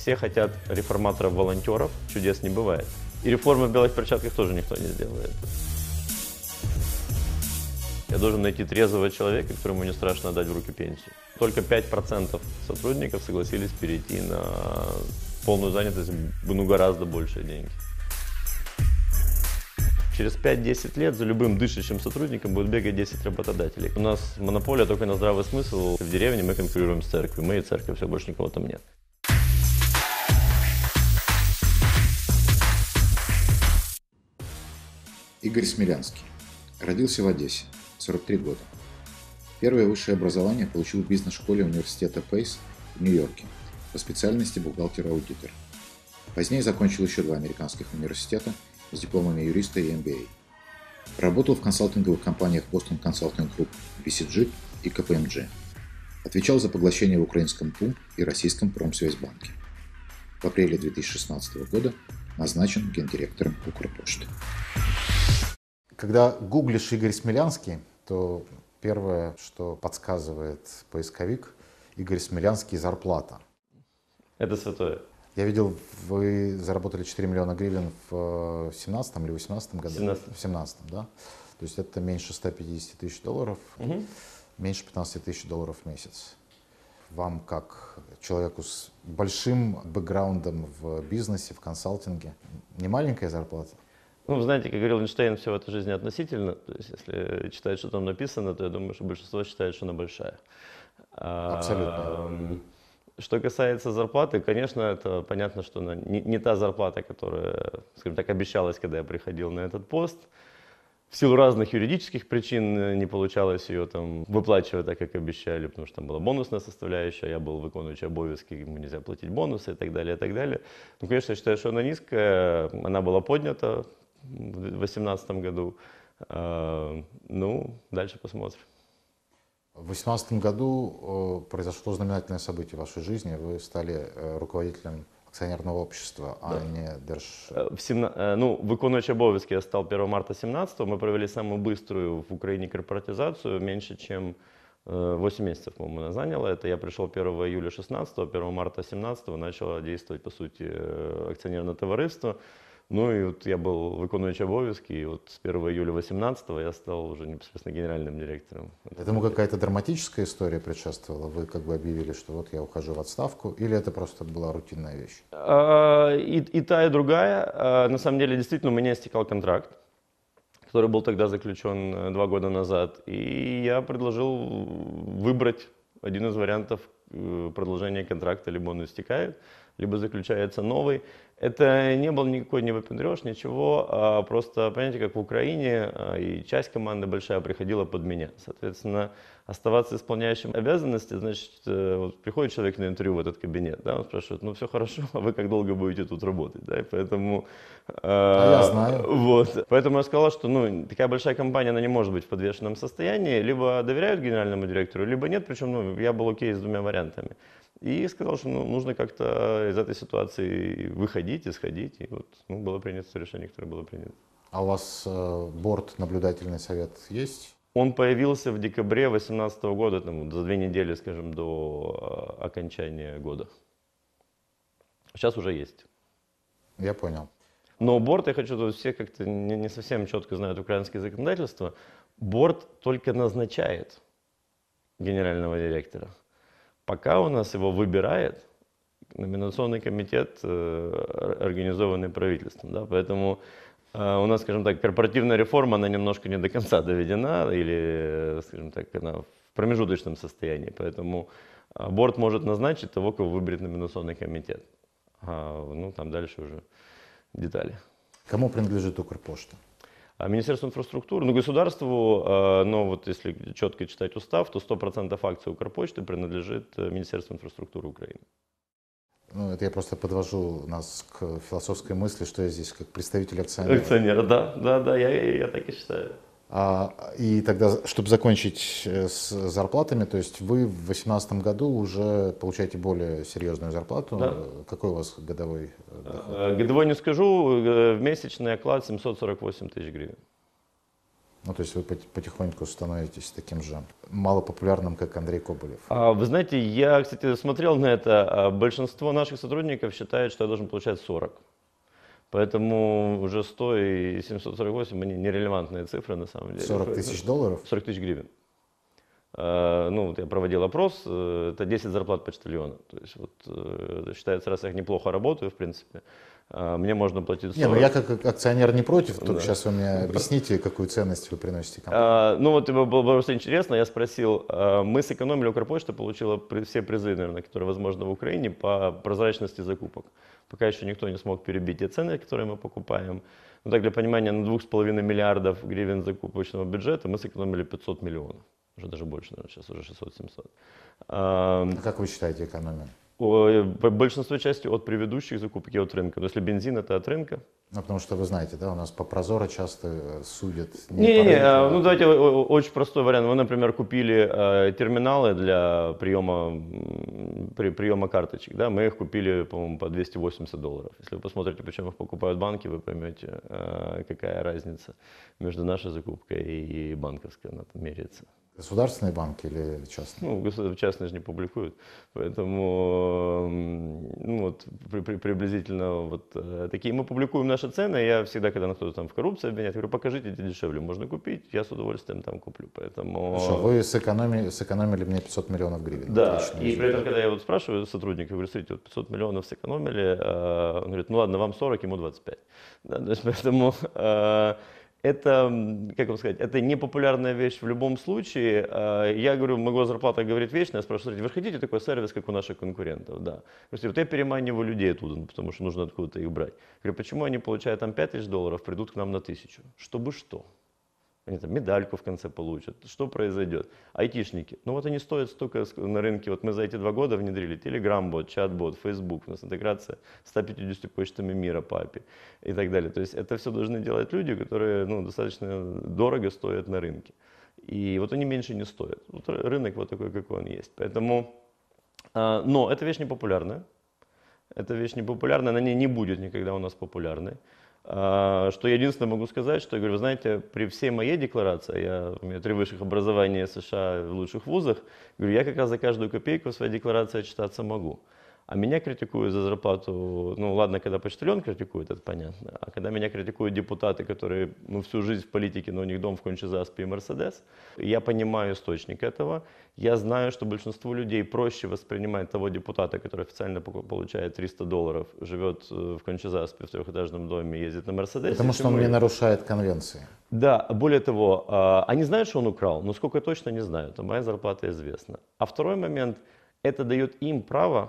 Все хотят реформаторов-волонтеров, чудес не бывает. И реформы в белых перчатках тоже никто не сделает. Я должен найти трезвого человека, которому не страшно дать в руки пенсию. Только 5% сотрудников согласились перейти на полную занятость, ну, гораздо больше деньги. Через 5-10 лет за любым дышащим сотрудником будет бегать 10 работодателей. У нас монополия только на здравый смысл. В деревне мы конкурируем с церковью. Мы и церковь, все, больше никого там нет. Игорь Смелянский. Родился в Одессе, 43 года. Первое высшее образование получил в бизнес-школе университета Пейс в Нью-Йорке по специальности бухгалтер-аудитор. Позднее закончил еще два американских университета с дипломами юриста и MBA. Работал в консалтинговых компаниях Boston Consulting Group, BCG и KPMG. Отвечал за поглощение в украинском ПУ и российском промсвязьбанке. В апреле 2016 года назначен гендиректором Укрпочты. Когда гуглишь Игорь Смелянский, то первое, что подсказывает поисковик, Игорь Смелянский зарплата. Это святое. Я видел, вы заработали 4 миллиона гривен в 17 э, или 18 году? 17. В 17, да? То есть это меньше 150 тысяч долларов, угу. меньше 15 тысяч долларов в месяц вам как человеку с большим бэкграундом в бизнесе, в консалтинге? Не маленькая зарплата? Ну, знаете, как говорил Эйнштейн, все в этой жизни относительно. То есть, если читать, что там написано, то я думаю, что большинство считает, что она большая. Абсолютно. что касается зарплаты, конечно, это понятно, что она не, не та зарплата, которая, скажем так, обещалась, когда я приходил на этот пост в силу разных юридических причин э, не получалось ее там выплачивать так, как обещали, потому что там была бонусная составляющая, а я был выконывающий обовязки, ему нельзя платить бонусы и так далее, и так далее. Ну, конечно, я считаю, что она низкая, она была поднята в 2018 году. А, ну, дальше посмотрим. В 2018 году э, произошло знаменательное событие в вашей жизни. Вы стали э, руководителем акціонерного общества, а не держ... Э, в 17, э, ну, виконуючий обов'язки я став 1 марта 17 го Ми провели саму быструю в Украине корпоратизацию, меньше, чем 8 э, месяцев, по-моему, заняло. Это я пришел 1 июля 16 го 1 марта 17 го начало действовать, по сути, акционерное товариство. Ну и вот я был виконуючий обов'язки, и вот с 1 июля 2018 я стал уже непосредственно генеральным директором. Этому какая-то драматическая история предшествовала? Вы как бы объявили, что вот я ухожу в отставку, или это просто была рутинная вещь? А, и, и та, и другая. А, на самом деле, действительно, у меня истекал контракт, который был тогда заключен э, два года назад, и я предложил выбрать один из вариантов э, продолжения контракта, либо он истекает, либо заключается новый. Это не был никакой не выпендреж, ничего, а просто, понимаете, как в Украине, а, и часть команды большая приходила под меня. Соответственно, оставаться исполняющим обязанности, значит, э, вот приходит человек на интервью в этот кабинет, да, он спрашивает, ну все хорошо, а вы как долго будете тут работать, да, и поэтому... Э, а я знаю. Вот, поэтому я сказала, что, ну, такая большая компания, она не может быть в подвешенном состоянии, либо доверяют генеральному директору, либо нет, причем, ну, я был окей с двумя вариантами. И сказал, что ну, нужно как-то из этой ситуации выходить, исходить. И вот ну, было принято решение, которое было принято. А у вас э, борт, наблюдательный совет есть? Он появился в декабре 2018 года, там, за две недели, скажем, до э, окончания года. Сейчас уже есть. Я понял. Но борт, я хочу, тут все как-то не, не совсем четко знают украинское законодательство, борт только назначает генерального директора. Пока у нас его выбирает номинационный комитет, э, организованный правительством. Да? Поэтому а, у нас, скажем так, корпоративная реформа, она немножко не до конца доведена или, скажем так, она в промежуточном состоянии. Поэтому а, борт может назначить того, кого выберет номинационный комитет. А, ну, там дальше уже детали. Кому принадлежит Укрпошта? А, Министерство инфраструктуры, ну, государству, но вот если четко читать устав, то 100% акций Укрпочты принадлежит э, Министерству инфраструктуры Украины. Ну, это я просто подвожу нас к философской мысли, что я здесь как представитель акционера. Акционера, да, да, да, я, я, я так и считаю. А, и тогда, чтобы закончить э, с зарплатами, то есть вы в 2018 году уже получаете более серьезную зарплату. Да. Какой у вас годовой э, доход? Э, годовой не скажу, в месячный оклад 748 тысяч гривен. Ну, то есть вы потихоньку становитесь таким же малопопулярным, как Андрей Коболев. А, вы знаете, я, кстати, смотрел на это. А большинство наших сотрудников считает, что я должен получать 40. Поэтому уже 100 и 748, они нерелевантные цифры на самом деле. 40 тысяч долларов? 40 тысяч гривен. А, ну, вот я проводил опрос, э, это 10 зарплат почтальона. То есть вот э, считается, раз я неплохо работаю, в принципе, а, мне можно платить 40. Не, ну я как акционер не против, тут да. сейчас вы мне объясните, какую ценность вы приносите а, компании. А, ну вот типа, было, было просто интересно, я спросил, а, мы сэкономили, Укрпочта получила все призы, наверное, которые возможны в Украине по прозрачности закупок. Пока еще никто не смог перебить те цены, которые мы покупаем. Ну так для понимания, на 2,5 миллиардов гривен закупочного бюджета мы сэкономили 500 миллионов. Уже даже больше, наверное, сейчас уже 600-700. А, а как вы считаете экономию? большинство части от предыдущих закупок и от рынка. Но если бензин, это от рынка. Ну, потому что вы знаете, да, у нас по прозору часто э, судят. Не, не, не, не а, ну давайте очень простой вариант. Вы, например, купили э, терминалы для приема, при, приема карточек, да, мы их купили, по-моему, по 280 долларов. Если вы посмотрите, почему их покупают банки, вы поймете, э, какая разница между нашей закупкой и банковской, она там меряется. Государственные банки или частные? Ну, частные же не публикуют. Поэтому эм, ну, вот, при, при, приблизительно вот э, такие. Мы публикуем наши цены. Я всегда, когда на кто-то там в коррупции обвиняет, говорю, покажите, где дешевле можно купить. Я с удовольствием там куплю. Поэтому... Хорошо, а вы сэкономили, сэкономили мне 500 миллионов гривен. Да, и при этом, когда я вот спрашиваю сотрудника, говорю, смотрите, вот 500 миллионов сэкономили. Э, он говорит, ну ладно, вам 40, ему 25. Да, то есть, поэтому... Э, это, как вам сказать, это непопулярная вещь в любом случае. А, я говорю, могу зарплата говорит вечно. Я спрашиваю, смотрите, вы хотите такой сервис, как у наших конкурентов? Да. Просто вот я переманиваю людей оттуда, ну, потому что нужно откуда-то их брать. Я говорю, почему они получают там 5 тысяч долларов, придут к нам на тысячу? Чтобы что? Они там медальку в конце получат. Что произойдет? Айтишники. Ну вот они стоят столько на рынке. Вот мы за эти два года внедрили Telegram-бот, чат-бот, Facebook. У нас интеграция с 150 почтами мира по API и так далее. То есть это все должны делать люди, которые ну, достаточно дорого стоят на рынке. И вот они меньше не стоят. Вот рынок вот такой, какой он есть. Поэтому, а, но эта вещь не популярная. Эта вещь не популярная, она не, не будет никогда у нас популярной. А, что я единственное могу сказать, что я говорю, вы знаете, при всей моей декларации, я, у меня три высших образования США в лучших вузах, говорю, я как раз за каждую копейку в своей декларации отчитаться могу. А меня критикуют за зарплату, ну ладно, когда почтальон критикует, это понятно, а когда меня критикуют депутаты, которые ну, всю жизнь в политике, но у них дом в Кончезаспе и Мерседес, я понимаю источник этого, я знаю, что большинству людей проще воспринимать того депутата, который официально получает 300 долларов, живет э, в Кончезаспе в трехэтажном доме, ездит на Мерседесе. Потому что он мы... не нарушает конвенции. Да, более того, а, они знают, что он украл, но сколько точно не знают, а моя зарплата известна. А второй момент, это дает им право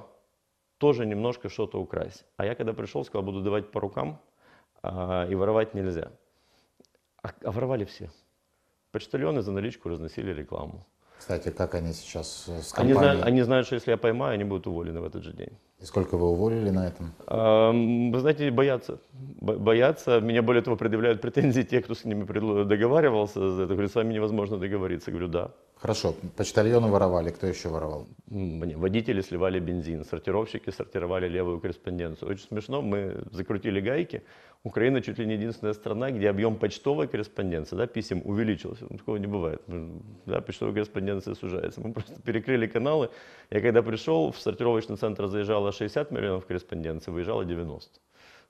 тоже немножко что-то украсть. А я когда пришел, сказал, буду давать по рукам, а, и воровать нельзя. А, а воровали все. Почтальоны за наличку разносили рекламу. Кстати, как они сейчас э, с компанией? Они знают, они знают, что если я поймаю, они будут уволены в этот же день. И сколько вы уволили на этом? А, вы знаете, боятся. Боятся. Меня, более того, предъявляют претензии те, кто с ними договаривался. За это говорят, с вами невозможно договориться. Я говорю, да. Хорошо, почтальоны воровали, кто еще воровал? Мне водители сливали бензин, сортировщики сортировали левую корреспонденцию. Очень смешно, мы закрутили гайки. Украина чуть ли не единственная страна, где объем почтовой корреспонденции, да, писем увеличился. Ну, такого не бывает. Да, почтовая корреспонденция сужается. Мы просто перекрыли каналы. Я когда пришел, в сортировочный центр заезжало 60 миллионов корреспонденций, выезжало 90.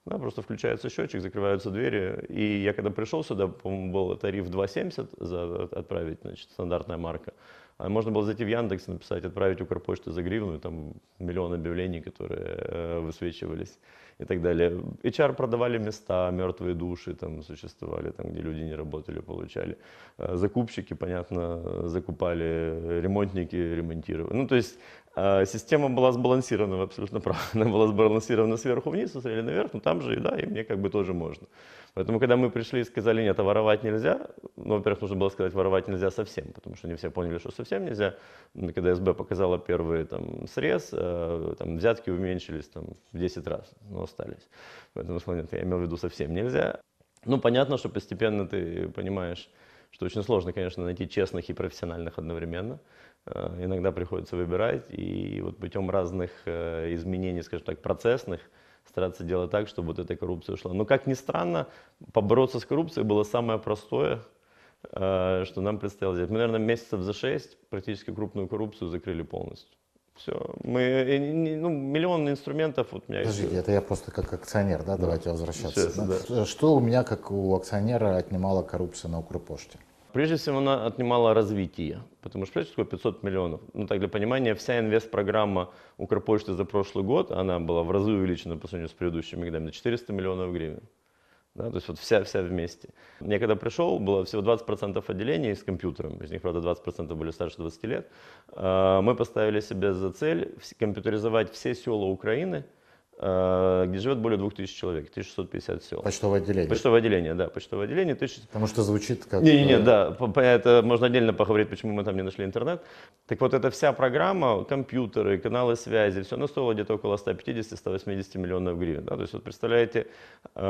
Да, просто включается счетчик, закрываются двери. И я когда пришел сюда, по-моему, был тариф 2.70 за отправить, значит, стандартная марка. А можно было зайти в Яндекс, написать, отправить Укрпочту за гривну, там миллион объявлений, которые э, высвечивались и так далее. HR продавали места, мертвые души там существовали, там, где люди не работали, получали. Э, закупщики, понятно, закупали, э, ремонтники ремонтировали. Ну, то есть а, система была сбалансирована, вы абсолютно правы, она была сбалансирована сверху вниз, смотрели наверх, но ну, там же, да, и мне как бы тоже можно. Поэтому, когда мы пришли и сказали, нет, а воровать нельзя, ну, во-первых, нужно было сказать, воровать нельзя совсем, потому что не все поняли, что совсем нельзя. Ну, когда СБ показала первый там, срез, э, там, взятки уменьшились там, в 10 раз, но ну, остались. Поэтому, нет, я имел в виду, совсем нельзя. Ну, понятно, что постепенно ты понимаешь, что очень сложно, конечно, найти честных и профессиональных одновременно. Э, иногда приходится выбирать. И вот путем разных э, изменений, скажем так, процессных, стараться делать так, чтобы вот эта коррупция ушла. Но, как ни странно, побороться с коррупцией было самое простое, э, что нам предстояло сделать. Мы, наверное, месяцев за шесть практически крупную коррупцию закрыли полностью. Все. Мы, ну, миллион инструментов вот у меня Подождите, есть. это я просто как акционер, да, да. давайте возвращаться. да. Да. Что у меня, как у акционера, отнимала коррупция на Укрпоште? Прежде всего, она отнимала развитие, потому что, прежде всего, 500 миллионов. Ну, так, для понимания, вся инвест-программа Укрпочты за прошлый год, она была в разы увеличена по сравнению с предыдущими годами, на 400 миллионов гривен. Да, то есть вот вся, вся вместе. Мне когда пришел, было всего 20% отделений с компьютером, из них, правда, 20% были старше 20 лет. А, мы поставили себе за цель компьютеризовать все села Украины – Э, где живет более 2000 человек, 1650 сел. Почтовое отделение. Почтовое отделение, да, почтовое отделение. 1000... Потому что звучит как... Не-не-не, да, это можно отдельно поговорить, почему мы там не нашли интернет. Так вот, эта вся программа, компьютеры, каналы связи, все, она стоило где-то около 150-180 миллионов гривен. Да? То есть, вот представляете, э,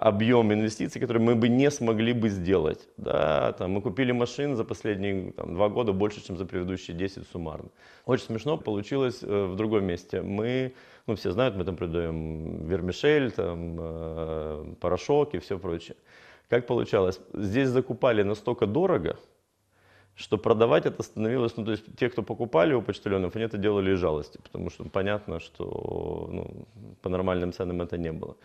объем инвестиций, которые мы бы не смогли бы сделать. Да? Там, мы купили машин за последние там, два года больше, чем за предыдущие 10 суммарно. Очень смешно получилось э, в другом месте. Мы ну, все знают, мы там продаем вермишель, там, э, порошок и все прочее. Как получалось? Здесь закупали настолько дорого, что продавать это становилось, ну, то есть те, кто покупали у почтальонов, они это делали из жалости, потому что понятно, что ну, по нормальным ценам это не было.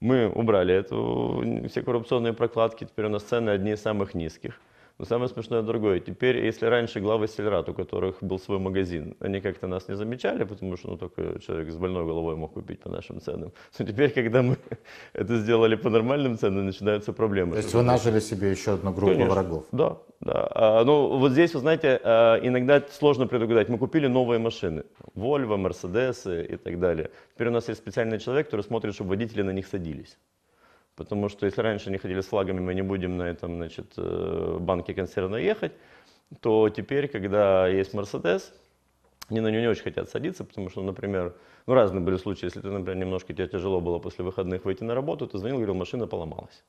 Мы убрали эту, все коррупционные прокладки, теперь у нас цены одни из самых низких. Но самое смешное другое. Теперь, если раньше главы сельрат, у которых был свой магазин, они как-то нас не замечали, потому что ну, только человек с больной головой мог купить по нашим ценам. Но теперь, когда мы это сделали по нормальным ценам, начинаются проблемы. То есть вы нажили себе еще одну группу Конечно. врагов? Да, да. А, ну, вот здесь, вы знаете, а, иногда сложно предугадать. Мы купили новые машины. Volvo, Mercedes и так далее. Теперь у нас есть специальный человек, который смотрит, чтобы водители на них садились. Потому что если раньше они ходили с флагами, мы не будем на этом значит, э, банке консервно ехать, то теперь, когда есть Мерседес, они на него не очень хотят садиться, потому что, например, ну разные были случаи, если ты, например, немножко тебе тяжело было после выходных выйти на работу, ты звонил, говорил, машина поломалась.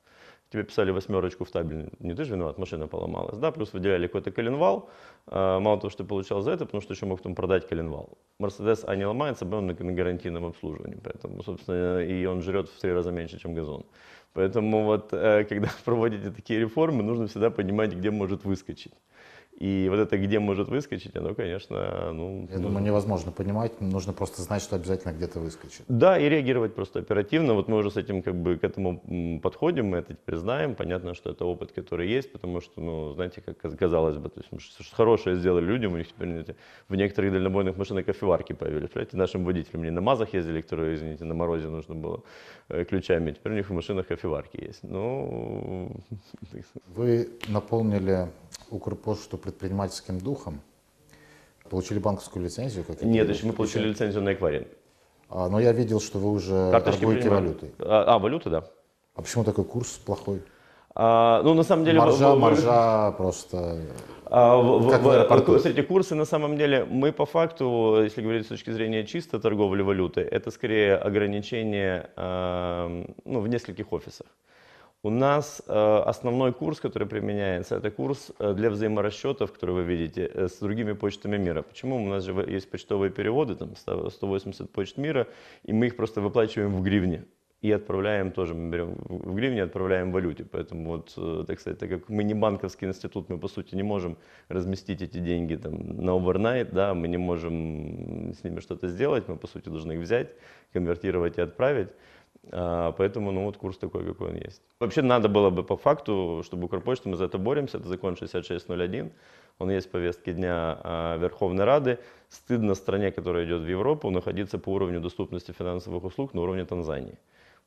Тебе писали восьмерочку в табель, не ты же виноват, машина поломалась, да, плюс выделяли какой-то коленвал, э, мало того, что ты получал за это, потому что еще мог там продать коленвал. Мерседес, а не ломается, б он на гарантийном обслуживании, поэтому, собственно, и он жрет в три раза меньше, чем газон. Поэтому вот, э, когда проводите такие реформы, нужно всегда понимать, где может выскочить. И вот это, где может выскочить, оно, конечно, ну... Я нужно... думаю, невозможно понимать, нужно просто знать, что обязательно где-то выскочит. Да, и реагировать просто оперативно. Вот мы уже с этим, как бы, к этому подходим, мы это теперь знаем. Понятно, что это опыт, который есть, потому что, ну, знаете, как казалось бы, то есть ну, что хорошее сделали людям, у них теперь, знаете, в некоторых дальнобойных машинах кофеварки появились. Понимаете, нашим водителям не на МАЗах ездили, которые, извините, на морозе нужно было э, ключами, а теперь у них в машинах кофеварки есть. Ну... Вы наполнили Укрпошту предпринимательским духом. Получили банковскую лицензию? Как Нет, еще мы получили лицензию на эквайринг. А, но я видел, что вы уже Карточки торгуете принимаем. валютой. А, а, валюта, да. А почему такой курс плохой? А, ну, на самом деле... Маржа, а, в, маржа в, просто... в, как в, в, в, смотрите, курсы, на самом деле, мы по факту, если говорить с точки зрения чисто торговли валюты, это скорее ограничение а, ну, в нескольких офисах. У нас э, основной курс, который применяется, это курс э, для взаиморасчетов, который вы видите, э, с другими почтами мира. Почему? У нас же есть почтовые переводы, там 180 почт мира, и мы их просто выплачиваем в гривне. И отправляем тоже, мы берем в гривне, отправляем в валюте. Поэтому вот, так сказать, так как мы не банковский институт, мы по сути не можем разместить эти деньги там на overnight, да, мы не можем с ними что-то сделать, мы по сути должны их взять, конвертировать и отправить. А, поэтому, ну вот курс такой, какой он есть. Вообще надо было бы по факту, чтобы Укрпочта, мы за это боремся, это закон 6601, он есть в повестке дня а, Верховной Рады. Стыдно стране, которая идет в Европу, находиться по уровню доступности финансовых услуг на уровне Танзании.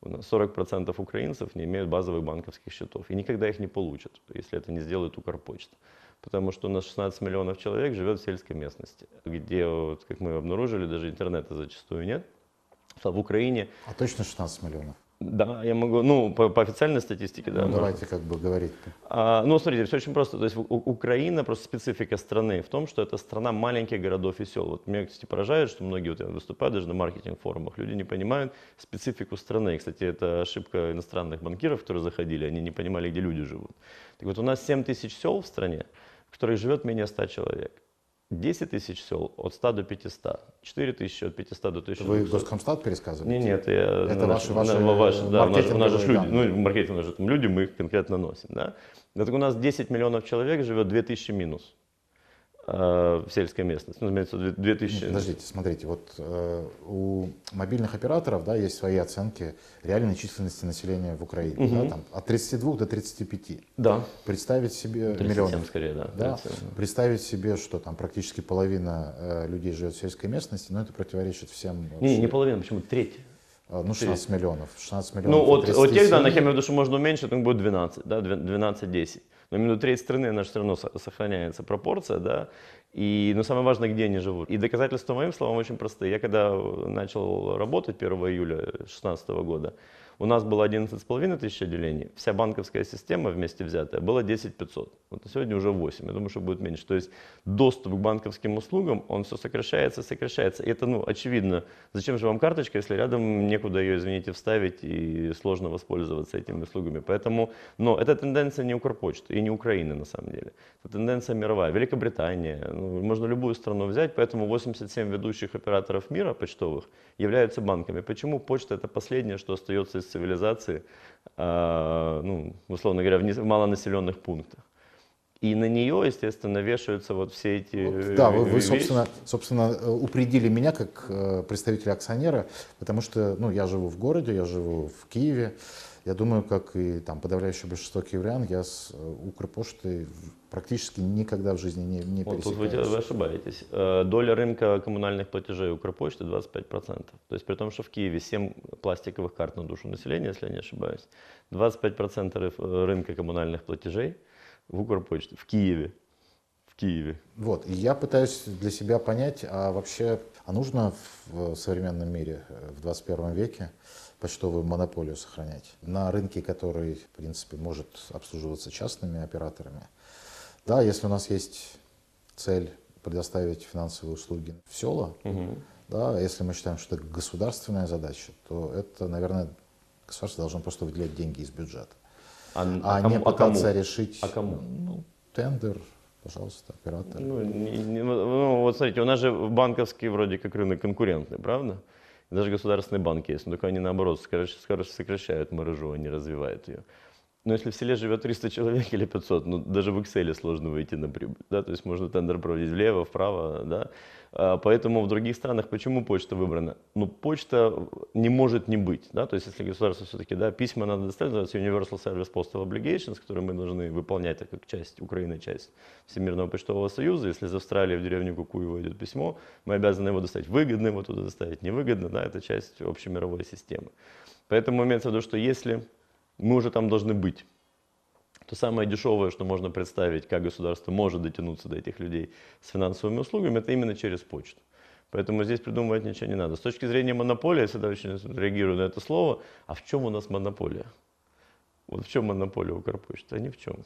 У нас 40% украинцев не имеют базовых банковских счетов и никогда их не получат, если это не сделает Укрпочта. Потому что у нас 16 миллионов человек живет в сельской местности, где, вот, как мы обнаружили, даже интернета зачастую нет в Украине. А точно 16 миллионов? Да, я могу, ну, по, по официальной статистике, да. Ну, давайте как бы говорить. А, ну, смотрите, все очень просто. То есть у, Украина, просто специфика страны в том, что это страна маленьких городов и сел. Вот меня, кстати, поражает, что многие, вот выступают даже на маркетинг-форумах, люди не понимают специфику страны. Кстати, это ошибка иностранных банкиров, которые заходили, они не понимали, где люди живут. Так вот, у нас 7 тысяч сел в стране, в которых живет менее 100 человек. 10 тысяч сел от 100 до 500, 4 тысячи от 500 до 1000. Вы Госкомстат пересказываете? Не, нет, я, это наши, наши, наши, ваши, да, наши, у нас же люди, ну, маркетинг, у нас же там люди, мы их конкретно носим, да. Так у нас 10 миллионов человек живет 2000 минус. Э, ну, в сельской местности. Ну, 2000... Подождите, смотрите, вот э, у мобильных операторов да, есть свои оценки реальной численности населения в Украине. Угу. Да, там, от 32 до 35. Да. Представить себе... Миллионов. скорее, да. да представить себе, что там практически половина э, людей живет в сельской местности, но это противоречит всем... Вообще. Не, не половина, почему? Треть. Э, ну, 16 миллионов. 16 ну, миллионов. Ну, от, от тех данных, я имею в виду, что можно уменьшить, он будет 12, да, 12-10. Но именно треть страны, она же все равно сохраняется пропорция, да, и, но самое важное, где они живут. И доказательства моим словам очень простые. Я когда э, начал работать 1 июля 2016 года, у нас было 11,5 тысяч отделений, вся банковская система вместе взятая была 10 500. Вот сегодня уже 8, я думаю, что будет меньше. То есть доступ к банковским услугам, он все сокращается, сокращается. И это, ну, очевидно. Зачем же вам карточка, если рядом некуда ее, извините, вставить и сложно воспользоваться этими услугами. Поэтому, но эта тенденция не Укрпочты и не Украины, на самом деле. Это тенденция мировая. Великобритания, ну, можно любую страну взять, поэтому 87 ведущих операторов мира почтовых являются банками. Почему почта это последнее, что остается без цивилизации, э, ну, условно говоря, в, не, в малонаселенных пунктах. И на нее, естественно, вешаются вот все эти вот, э, Да, вы, вы собственно, собственно, э, упредили меня как э, представителя акционера, потому что ну, я живу в городе, я живу в Киеве, я думаю, как и там подавляющее большинство киевлян, я с э, Укрпошты практически никогда в жизни не, не вот Тут вы, вы ошибаетесь. Э, доля рынка коммунальных платежей Укрпочты 25%. То есть при том, что в Киеве 7 пластиковых карт на душу населения, если я не ошибаюсь, 25% э, рынка коммунальных платежей в Укрпочте, в Киеве. В Киеве. Вот, и я пытаюсь для себя понять, а вообще, а нужно в современном мире, в 21 веке, почтовую монополию сохранять на рынке, который, в принципе, может обслуживаться частными операторами. Да, если у нас есть цель предоставить финансовые услуги в села, угу. да, если мы считаем, что это государственная задача, то это, наверное, государство должно просто выделять деньги из бюджета, а, а, а кому, не а пытаться а кому? решить а кому? Ну, тендер, пожалуйста, оператор. Ну, не, не, ну, вот смотрите, у нас же банковский вроде как рынок конкурентный, правда? Даже государственные банки есть, но только они наоборот сокращают, сокращают маржу, а не развивают ее. Но ну, если в селе живет 300 человек или 500, ну, даже в Excel сложно выйти на прибыль. Да? То есть можно тендер проводить влево, вправо. Да? А, поэтому в других странах почему почта выбрана? Ну, почта не может не быть. Да? То есть если государство все-таки да, письма надо доставить, называется Universal Service Postal Obligations, которые мы должны выполнять, так как часть Украины, часть Всемирного почтового союза. Если из Австралии в деревню Кукуй идет письмо, мы обязаны его доставить. Выгодно его туда доставить, невыгодно. Да? Это часть общемировой системы. Поэтому имеется в виду, что если мы уже там должны быть. То самое дешевое, что можно представить, как государство может дотянуться до этих людей с финансовыми услугами, это именно через почту. Поэтому здесь придумывать ничего не надо. С точки зрения монополии, я всегда очень реагирую на это слово, а в чем у нас монополия? Вот в чем монополия Укрпочты? А ни в чем.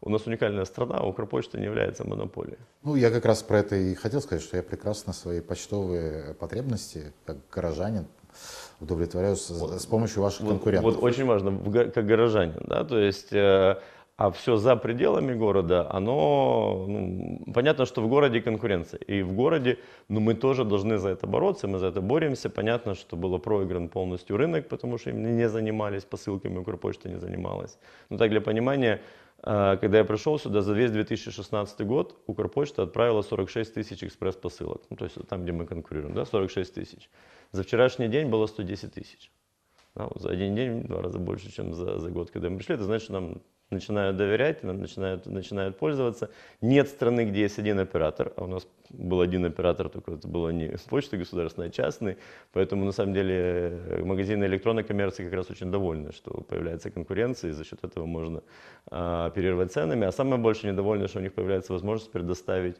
У нас уникальная страна, а Укрпочта не является монополией. Ну, я как раз про это и хотел сказать, что я прекрасно свои почтовые потребности, как горожанин, удовлетворяются вот, с помощью ваших вот, конкурентов. Вот очень важно, как горожанин, да, то есть... Э, а все за пределами города, оно, ну, понятно, что в городе конкуренция. И в городе, ну, мы тоже должны за это бороться, мы за это боремся. Понятно, что было проигран полностью рынок, потому что им не занимались, посылками Укрпочта не занималась. Но ну, так для понимания, а, когда я пришел сюда, за весь 2016 год Укрпочта отправила 46 тысяч экспресс-посылок. Ну, то есть там, где мы конкурируем, да, 46 тысяч. За вчерашний день было 110 тысяч. Да, вот за один день в два раза больше, чем за, за год, когда мы пришли. Это значит, что нам начинают доверять, начинают, начинают пользоваться. Нет страны, где есть один оператор, а у нас был один оператор, только это было не почта государственная, а частный, поэтому на самом деле магазины электронной коммерции как раз очень довольны, что появляется конкуренция, и за счет этого можно а, оперировать ценами, а самое больше недовольны, что у них появляется возможность предоставить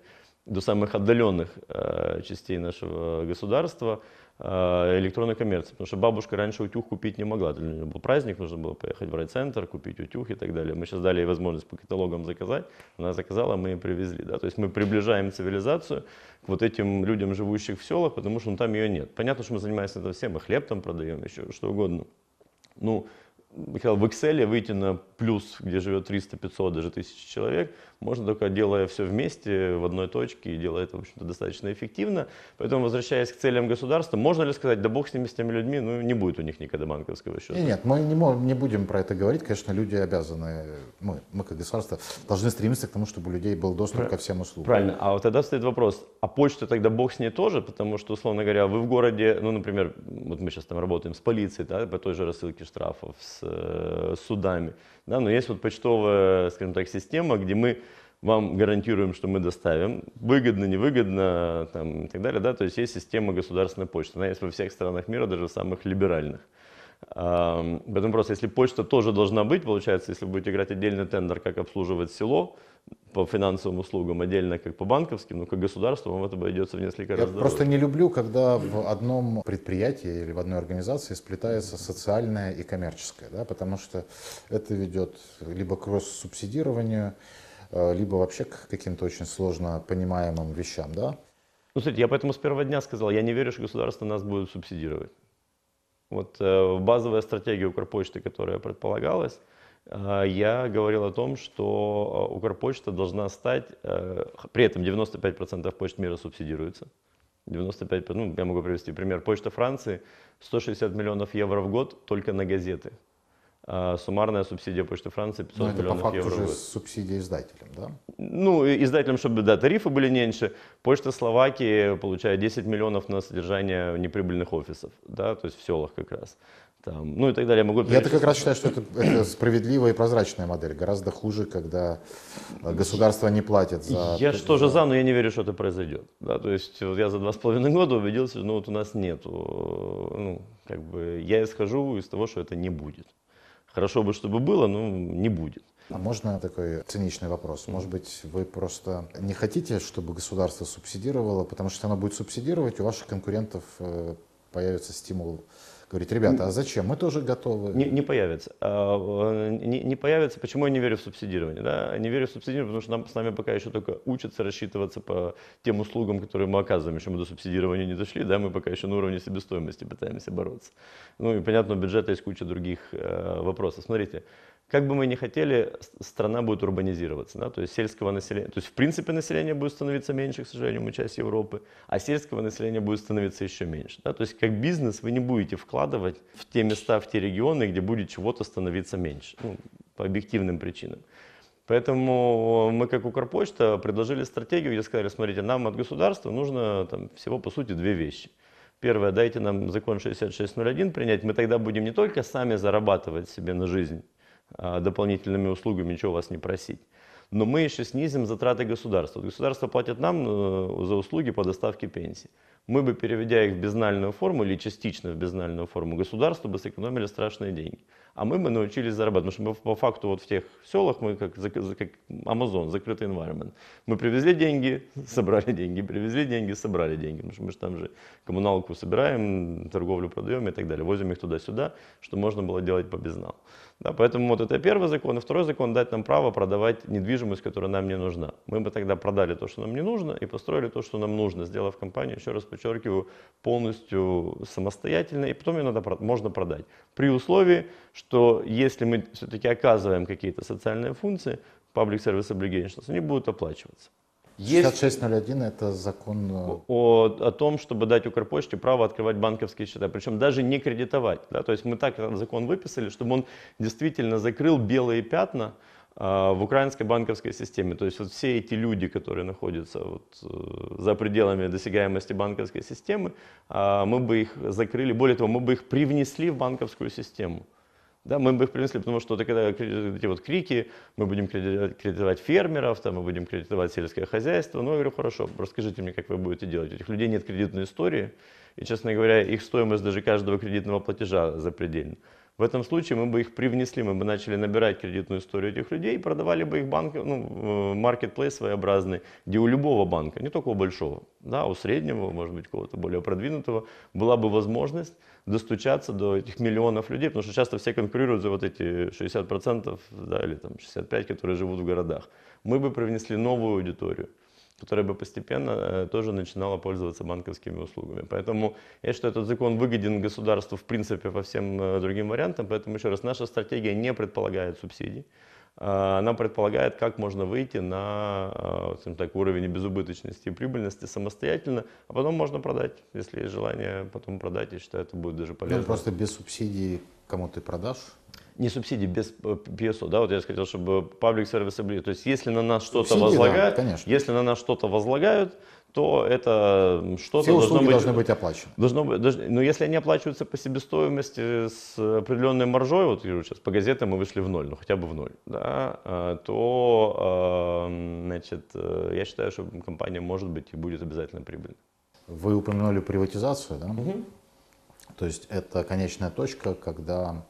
до самых отдаленных э, частей нашего государства э, электронной коммерции. Потому что бабушка раньше утюг купить не могла. Для нее был праздник, нужно было поехать в райцентр, купить утюг и так далее. Мы сейчас дали ей возможность по каталогам заказать. Она заказала, мы ее привезли. Да? То есть мы приближаем цивилизацию к вот этим людям, живущих в селах, потому что ну, там ее нет. Понятно, что мы занимаемся этим всем, и хлеб там продаем, еще что угодно. Ну, хотел в Excel выйти на плюс, где живет 300-500, даже тысяч человек, можно только делая все вместе в одной точке, и делая это, в общем-то, достаточно эффективно. Поэтому, возвращаясь к целям государства, можно ли сказать, да бог с ними, с теми людьми, ну, не будет у них никогда банковского счета? Нет, мы не, можем, не будем про это говорить. Конечно, люди обязаны, мы, мы как государство, должны стремиться к тому, чтобы у людей был доступ Прав... ко всем услугам. Правильно. А вот тогда стоит вопрос, а почта тогда бог с ней тоже? Потому что, условно говоря, вы в городе, ну, например, вот мы сейчас там работаем с полицией, да, по той же рассылке штрафов, с Э, судами. Да, но есть вот почтовая, скажем так, система, где мы вам гарантируем, что мы доставим, выгодно, невыгодно там, и так далее. Да? То есть есть система государственной почты, она есть во всех странах мира, даже в самых либеральных. Поэтому просто, если почта тоже должна быть, получается, если вы будете играть отдельный тендер, как обслуживать село по финансовым услугам, отдельно как по банковским, но как государству, вам это обойдется в несколько раз Я дороже. просто не люблю, когда в одном предприятии или в одной организации сплетается социальное и коммерческое, да, потому что это ведет либо к кросс-субсидированию, э, либо вообще к каким-то очень сложно понимаемым вещам, да? Ну, смотрите, я поэтому с первого дня сказал, я не верю, что государство нас будет субсидировать. Вот э, базовая стратегия Укрпочты, которая предполагалась, э, я говорил о том, что э, Укрпочта должна стать, при этом 95% почт мира субсидируется. 95, ну, я могу привести пример, Почта Франции 160 миллионов евро в год только на газеты. А, суммарная субсидия Почты Франции 500 Но ну, это миллионов по факту евро. Уже субсидия издателям, да? Ну, издателям, чтобы да, тарифы были меньше. Почта Словакии получает 10 миллионов на содержание неприбыльных офисов, да, то есть в селах как раз. Там, ну и так далее. Я могу Я как раз считаю, что это, это справедливая и прозрачная модель. Гораздо хуже, когда э, государство не платит за... Я что же за, но я не верю, что это произойдет. Да, то есть вот я за два с половиной года убедился, ну вот у нас нет. Э, ну, как бы я исхожу из того, что это не будет. Хорошо бы, чтобы было, но не будет. А можно такой циничный вопрос? Может быть, вы просто не хотите, чтобы государство субсидировало, потому что оно будет субсидировать, у ваших конкурентов э, появится стимул Говорит, ребята, а зачем? Мы тоже готовы. Не, не появится. А, э, не, не появится. Почему я не верю в субсидирование? Да? не верю в субсидирование, потому что нам, с нами пока еще только учатся рассчитываться по тем услугам, которые мы оказываем. Еще мы до субсидирования не дошли, да, мы пока еще на уровне себестоимости пытаемся бороться. Ну и понятно, у бюджета есть куча других э, вопросов. Смотрите, как бы мы ни хотели, страна будет урбанизироваться, да, то есть сельского населения, то есть в принципе население будет становиться меньше, к сожалению, мы часть Европы, а сельского населения будет становиться еще меньше, да, то есть как бизнес вы не будете вкладывать в те места, в те регионы, где будет чего-то становиться меньше, ну, по объективным причинам. Поэтому мы, как Укрпочта, предложили стратегию, где сказали, смотрите, нам от государства нужно там, всего, по сути, две вещи. Первое, дайте нам закон 6601 принять, мы тогда будем не только сами зарабатывать себе на жизнь, а, дополнительными услугами, ничего вас не просить. Но мы еще снизим затраты государства. Государство платит нам э, за услуги по доставке пенсии мы бы, переведя их в безнальную форму или частично в безнальную форму, государство бы сэкономили страшные деньги. А мы бы научились зарабатывать. Потому что мы, по факту вот в тех селах мы как, как Amazon, закрытый environment. Мы привезли деньги, собрали деньги, привезли деньги, собрали деньги. Потому что мы же там же коммуналку собираем, торговлю продаем и так далее. Возим их туда-сюда, что можно было делать по безнал, Да, поэтому вот это первый закон. И второй закон дать нам право продавать недвижимость, которая нам не нужна. Мы бы тогда продали то, что нам не нужно, и построили то, что нам нужно, сделав компанию, еще раз подчеркиваю, полностью самостоятельно, и потом ее надо, можно продать. При условии, что если мы все-таки оказываем какие-то социальные функции, public service obligations, они будут оплачиваться. Есть... это закон э, о, о том, чтобы дать Укрпочте право открывать банковские счета, причем даже не кредитовать. Да? То есть мы так закон выписали, чтобы он действительно закрыл белые пятна, а, в украинской банковской системе. То есть вот все эти люди, которые находятся вот э, за пределами досягаемости банковской системы, а, мы бы их закрыли, более того, мы бы их привнесли в банковскую систему. Да, мы бы их принесли, потому что вот, когда эти вот крики, мы будем кредитовать фермеров, там, мы будем кредитовать сельское хозяйство. Ну, я говорю, хорошо, расскажите мне, как вы будете делать. У этих людей нет кредитной истории, и, честно говоря, их стоимость даже каждого кредитного платежа запредельна. В этом случае мы бы их привнесли, мы бы начали набирать кредитную историю этих людей и продавали бы их банк, ну, э, маркетплейс своеобразный, где у любого банка, не только у большого, да, а у среднего, может быть, кого-то более продвинутого, была бы возможность достучаться до этих миллионов людей, потому что часто все конкурируют за вот эти 60% да, или там 65%, которые живут в городах. Мы бы привнесли новую аудиторию которая бы постепенно э, тоже начинала пользоваться банковскими услугами. Поэтому я считаю, что этот закон выгоден государству в принципе по всем э, другим вариантам. Поэтому еще раз, наша стратегия не предполагает субсидий. А, она предполагает, как можно выйти на э, так, уровень безубыточности и прибыльности самостоятельно, а потом можно продать, если есть желание потом продать, я считаю, это будет даже ну, полезно. Ну, просто без субсидий кому ты продашь? не субсидии, без ПСО, э, да, вот я сказал, чтобы паблик-сервисы были. То есть, если на нас что-то возлагают, да, конечно. если на нас что-то возлагают, то это что-то Все должно быть, должны быть оплачены. Должно быть, должно, но если они оплачиваются по себестоимости с определенной маржой, вот я говорю сейчас по газетам мы вышли в ноль, ну хотя бы в ноль, да, э, то эм, значит, э, я считаю, что компания может быть и будет обязательно прибыльной. Вы упомянули приватизацию, да? Угу. То есть это конечная точка, когда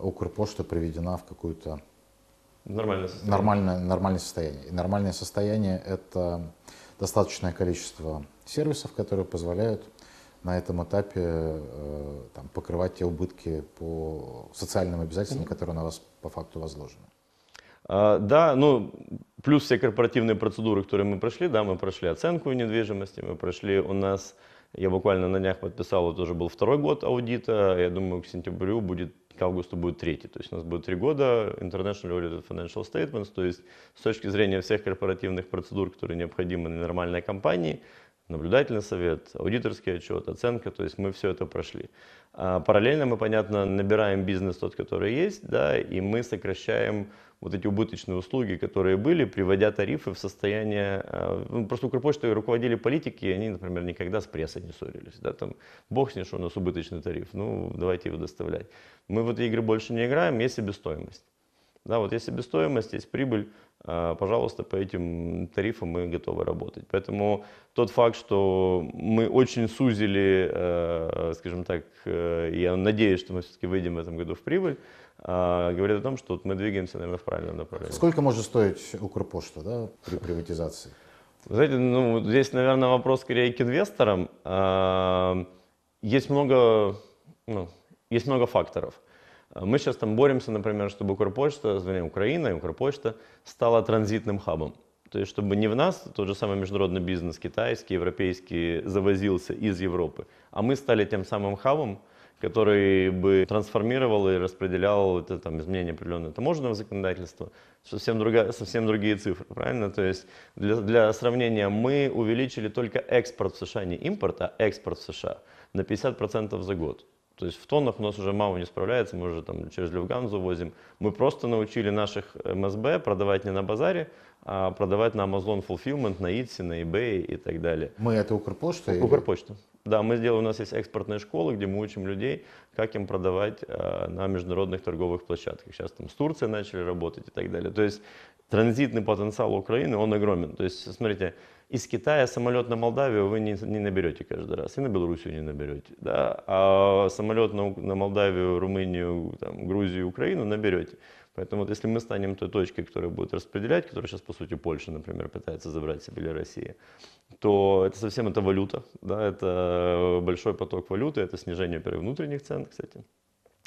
Укрпошта приведена в какую-то нормальное состояние. Нормальное, нормальное состояние. И нормальное состояние – это достаточное количество сервисов, которые позволяют на этом этапе э, там, покрывать те убытки по социальным обязательствам, mm-hmm. которые на вас по факту возложены. А, да, ну, плюс все корпоративные процедуры, которые мы прошли, да, мы прошли оценку недвижимости, мы прошли у нас, я буквально на днях подписал, вот уже был второй год аудита, я думаю, к сентябрю будет к августу будет третий. То есть у нас будет три года International Audited Financial Statements, то есть с точки зрения всех корпоративных процедур, которые необходимы для нормальной компании, наблюдательный совет, аудиторский отчет, оценка, то есть мы все это прошли. А параллельно мы, понятно, набираем бизнес тот, который есть, да, и мы сокращаем вот эти убыточные услуги, которые были, приводя тарифы в состояние... Э, ну, просто Укрпочтой руководили политики, и они, например, никогда с прессой не ссорились. Да? Там, бог с ним, что у нас убыточный тариф, ну давайте его доставлять. Мы в эти игры больше не играем, есть себестоимость. Да, вот если себестоимость, есть прибыль, э, пожалуйста, по этим тарифам мы готовы работать. Поэтому тот факт, что мы очень сузили, э, скажем так, э, я надеюсь, что мы все-таки выйдем в этом году в прибыль, говорит о том, что мы двигаемся, наверное, в правильном направлении. Сколько может стоить Укрпочта да, при приватизации? Знаете, ну, здесь, наверное, вопрос скорее к инвесторам. Есть много, ну, есть много факторов. А мы сейчас там боремся, например, чтобы Укрпочта, вернее, Украина и Укрпочта стала транзитным хабом. То есть, чтобы не в нас тот же самый международный бизнес, китайский, европейский, завозился из Европы, а мы стали тем самым хабом, который бы трансформировал и распределял это, там, изменение определенного таможенного законодательства, совсем, другая, совсем другие цифры, правильно? То есть для, для сравнения мы увеличили только экспорт в США, не импорт, а экспорт в США на 50% за год. То есть в тоннах у нас уже мало не справляется, мы уже там через Люфган завозим. Мы просто научили наших МСБ продавать не на базаре, а продавать на Amazon Fulfillment, на Etsy, на eBay и так далее. Мы это Укрпочта? Укрпочта. Или... Да, мы сделали, у нас есть экспортная школа, где мы учим людей, как им продавать э, на международных торговых площадках. Сейчас там с Турцией начали работать и так далее. То есть транзитный потенциал Украины, он огромен. То есть, смотрите, из Китая самолет на Молдавию вы не, не наберете каждый раз, и на Белоруссию не наберете. Да? А самолет на, на Молдавию, Румынию, там, Грузию, Украину наберете. Поэтому вот если мы станем той точкой, которая будет распределять, которая сейчас, по сути, Польша, например, пытается забрать себе или Россия, то это совсем это валюта, да, это большой поток валюты, это снижение, во внутренних цен, кстати,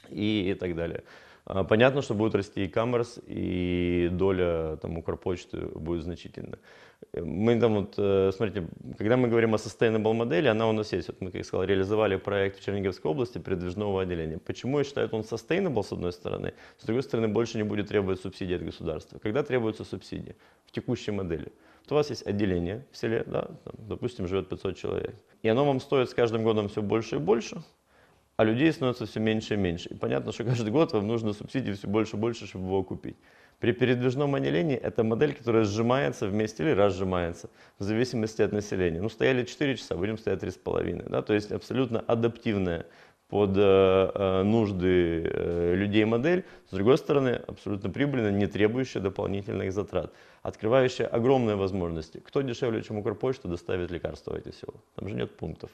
и, и так далее. А, понятно, что будет расти e-commerce, и доля там, Укрпочты будет значительна мы там вот, э, смотрите, когда мы говорим о sustainable модели, она у нас есть. Вот мы, как я сказал, реализовали проект в Черниговской области передвижного отделения. Почему я считаю, что он sustainable, с одной стороны, с другой стороны, больше не будет требовать субсидий от государства. Когда требуются субсидии? В текущей модели. Вот у вас есть отделение в селе, да, там, допустим, живет 500 человек. И оно вам стоит с каждым годом все больше и больше, а людей становится все меньше и меньше. И понятно, что каждый год вам нужно субсидии все больше и больше, чтобы его купить. При передвижном отделении это модель, которая сжимается вместе или разжимается, в зависимости от населения. Ну, стояли 4 часа, будем стоять 3,5. Да? То есть абсолютно адаптивная под э, э, нужды э, людей модель, с другой стороны, абсолютно прибыльная, не требующая дополнительных затрат, открывающая огромные возможности. Кто дешевле, чем Укрпочта, доставит лекарства в эти села. Там же нет пунктов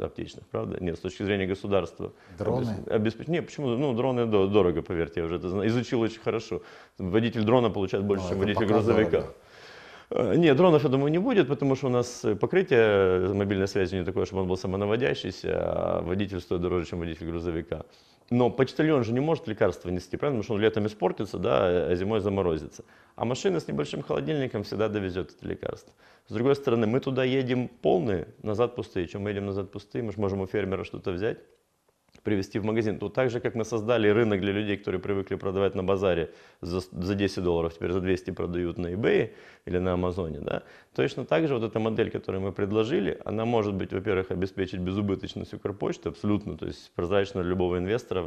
аптечных, правда? Нет, с точки зрения государства. Дроны? Обеспеч... Нет, почему? Ну, дроны дорого, поверьте, я уже это Изучил очень хорошо. Водитель дрона получает больше, Но ну, чем водитель грузовика. Дорого. Э, нет, дронов, я думаю, не будет, потому что у нас э, покрытие э, мобильной связи не такое, чтобы он был самонаводящийся, а водитель стоит дороже, чем водитель грузовика. Но почтальон же не может лекарства нести, правильно? Потому что он летом испортится, да, а зимой заморозится. А машина с небольшим холодильником всегда довезет это лекарство. С другой стороны, мы туда едем полные, назад пустые. Чем мы едем назад пустые, мы же можем у фермера что-то взять привезти в магазин. Тут так же, как мы создали рынок для людей, которые привыкли продавать на базаре за, за 10 долларов, теперь за 200 продают на eBay или на Амазоне, да, точно так же вот эта модель, которую мы предложили, она может быть, во-первых, обеспечить безубыточность Укрпочты абсолютно, то есть прозрачно для любого инвестора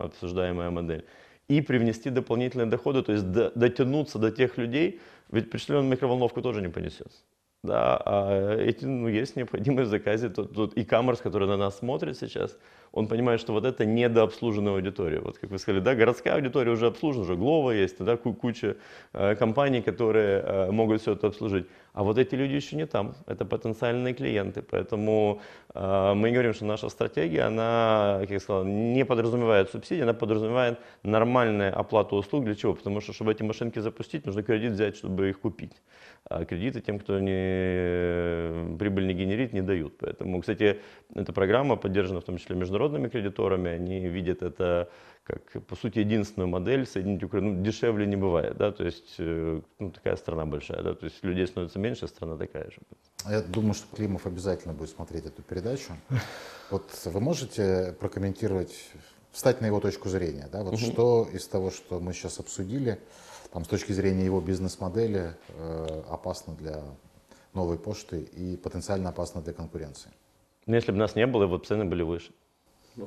обсуждаемая модель, и привнести дополнительные доходы, то есть до, дотянуться до тех людей, ведь почтальон микроволновку тоже не понесет. Да, а эти, ну, есть необходимость в заказе. Тут и камерс, который на нас смотрит сейчас, он понимает, что вот это недообслуженная аудитория. Вот как вы сказали, да, городская аудитория уже обслужена, уже Глова есть, да, куча э, компаний, которые э, могут все это обслужить. А вот эти люди еще не там, это потенциальные клиенты. Поэтому э, мы говорим, что наша стратегия, она, как я сказал, не подразумевает субсидии, она подразумевает нормальную оплату услуг. Для чего? Потому что, чтобы эти машинки запустить, нужно кредит взять, чтобы их купить а кредиты тем, кто не, прибыль не генерит, не дают. Поэтому, кстати, эта программа поддержана в том числе международными кредиторами, они видят это как, по сути, единственную модель соединить Украину. Ну, дешевле не бывает, да, то есть, э, ну, такая страна большая, да, то есть людей становится меньше, а страна такая же. Я думаю, что Климов обязательно будет смотреть эту передачу. Вот вы можете прокомментировать, встать на его точку зрения, да, вот угу. что из того, что мы сейчас обсудили, там, с точки зрения его бизнес-модели э, опасно для новой почты и потенциально опасно для конкуренции. Ну, если бы нас не было, вот бы цены были выше.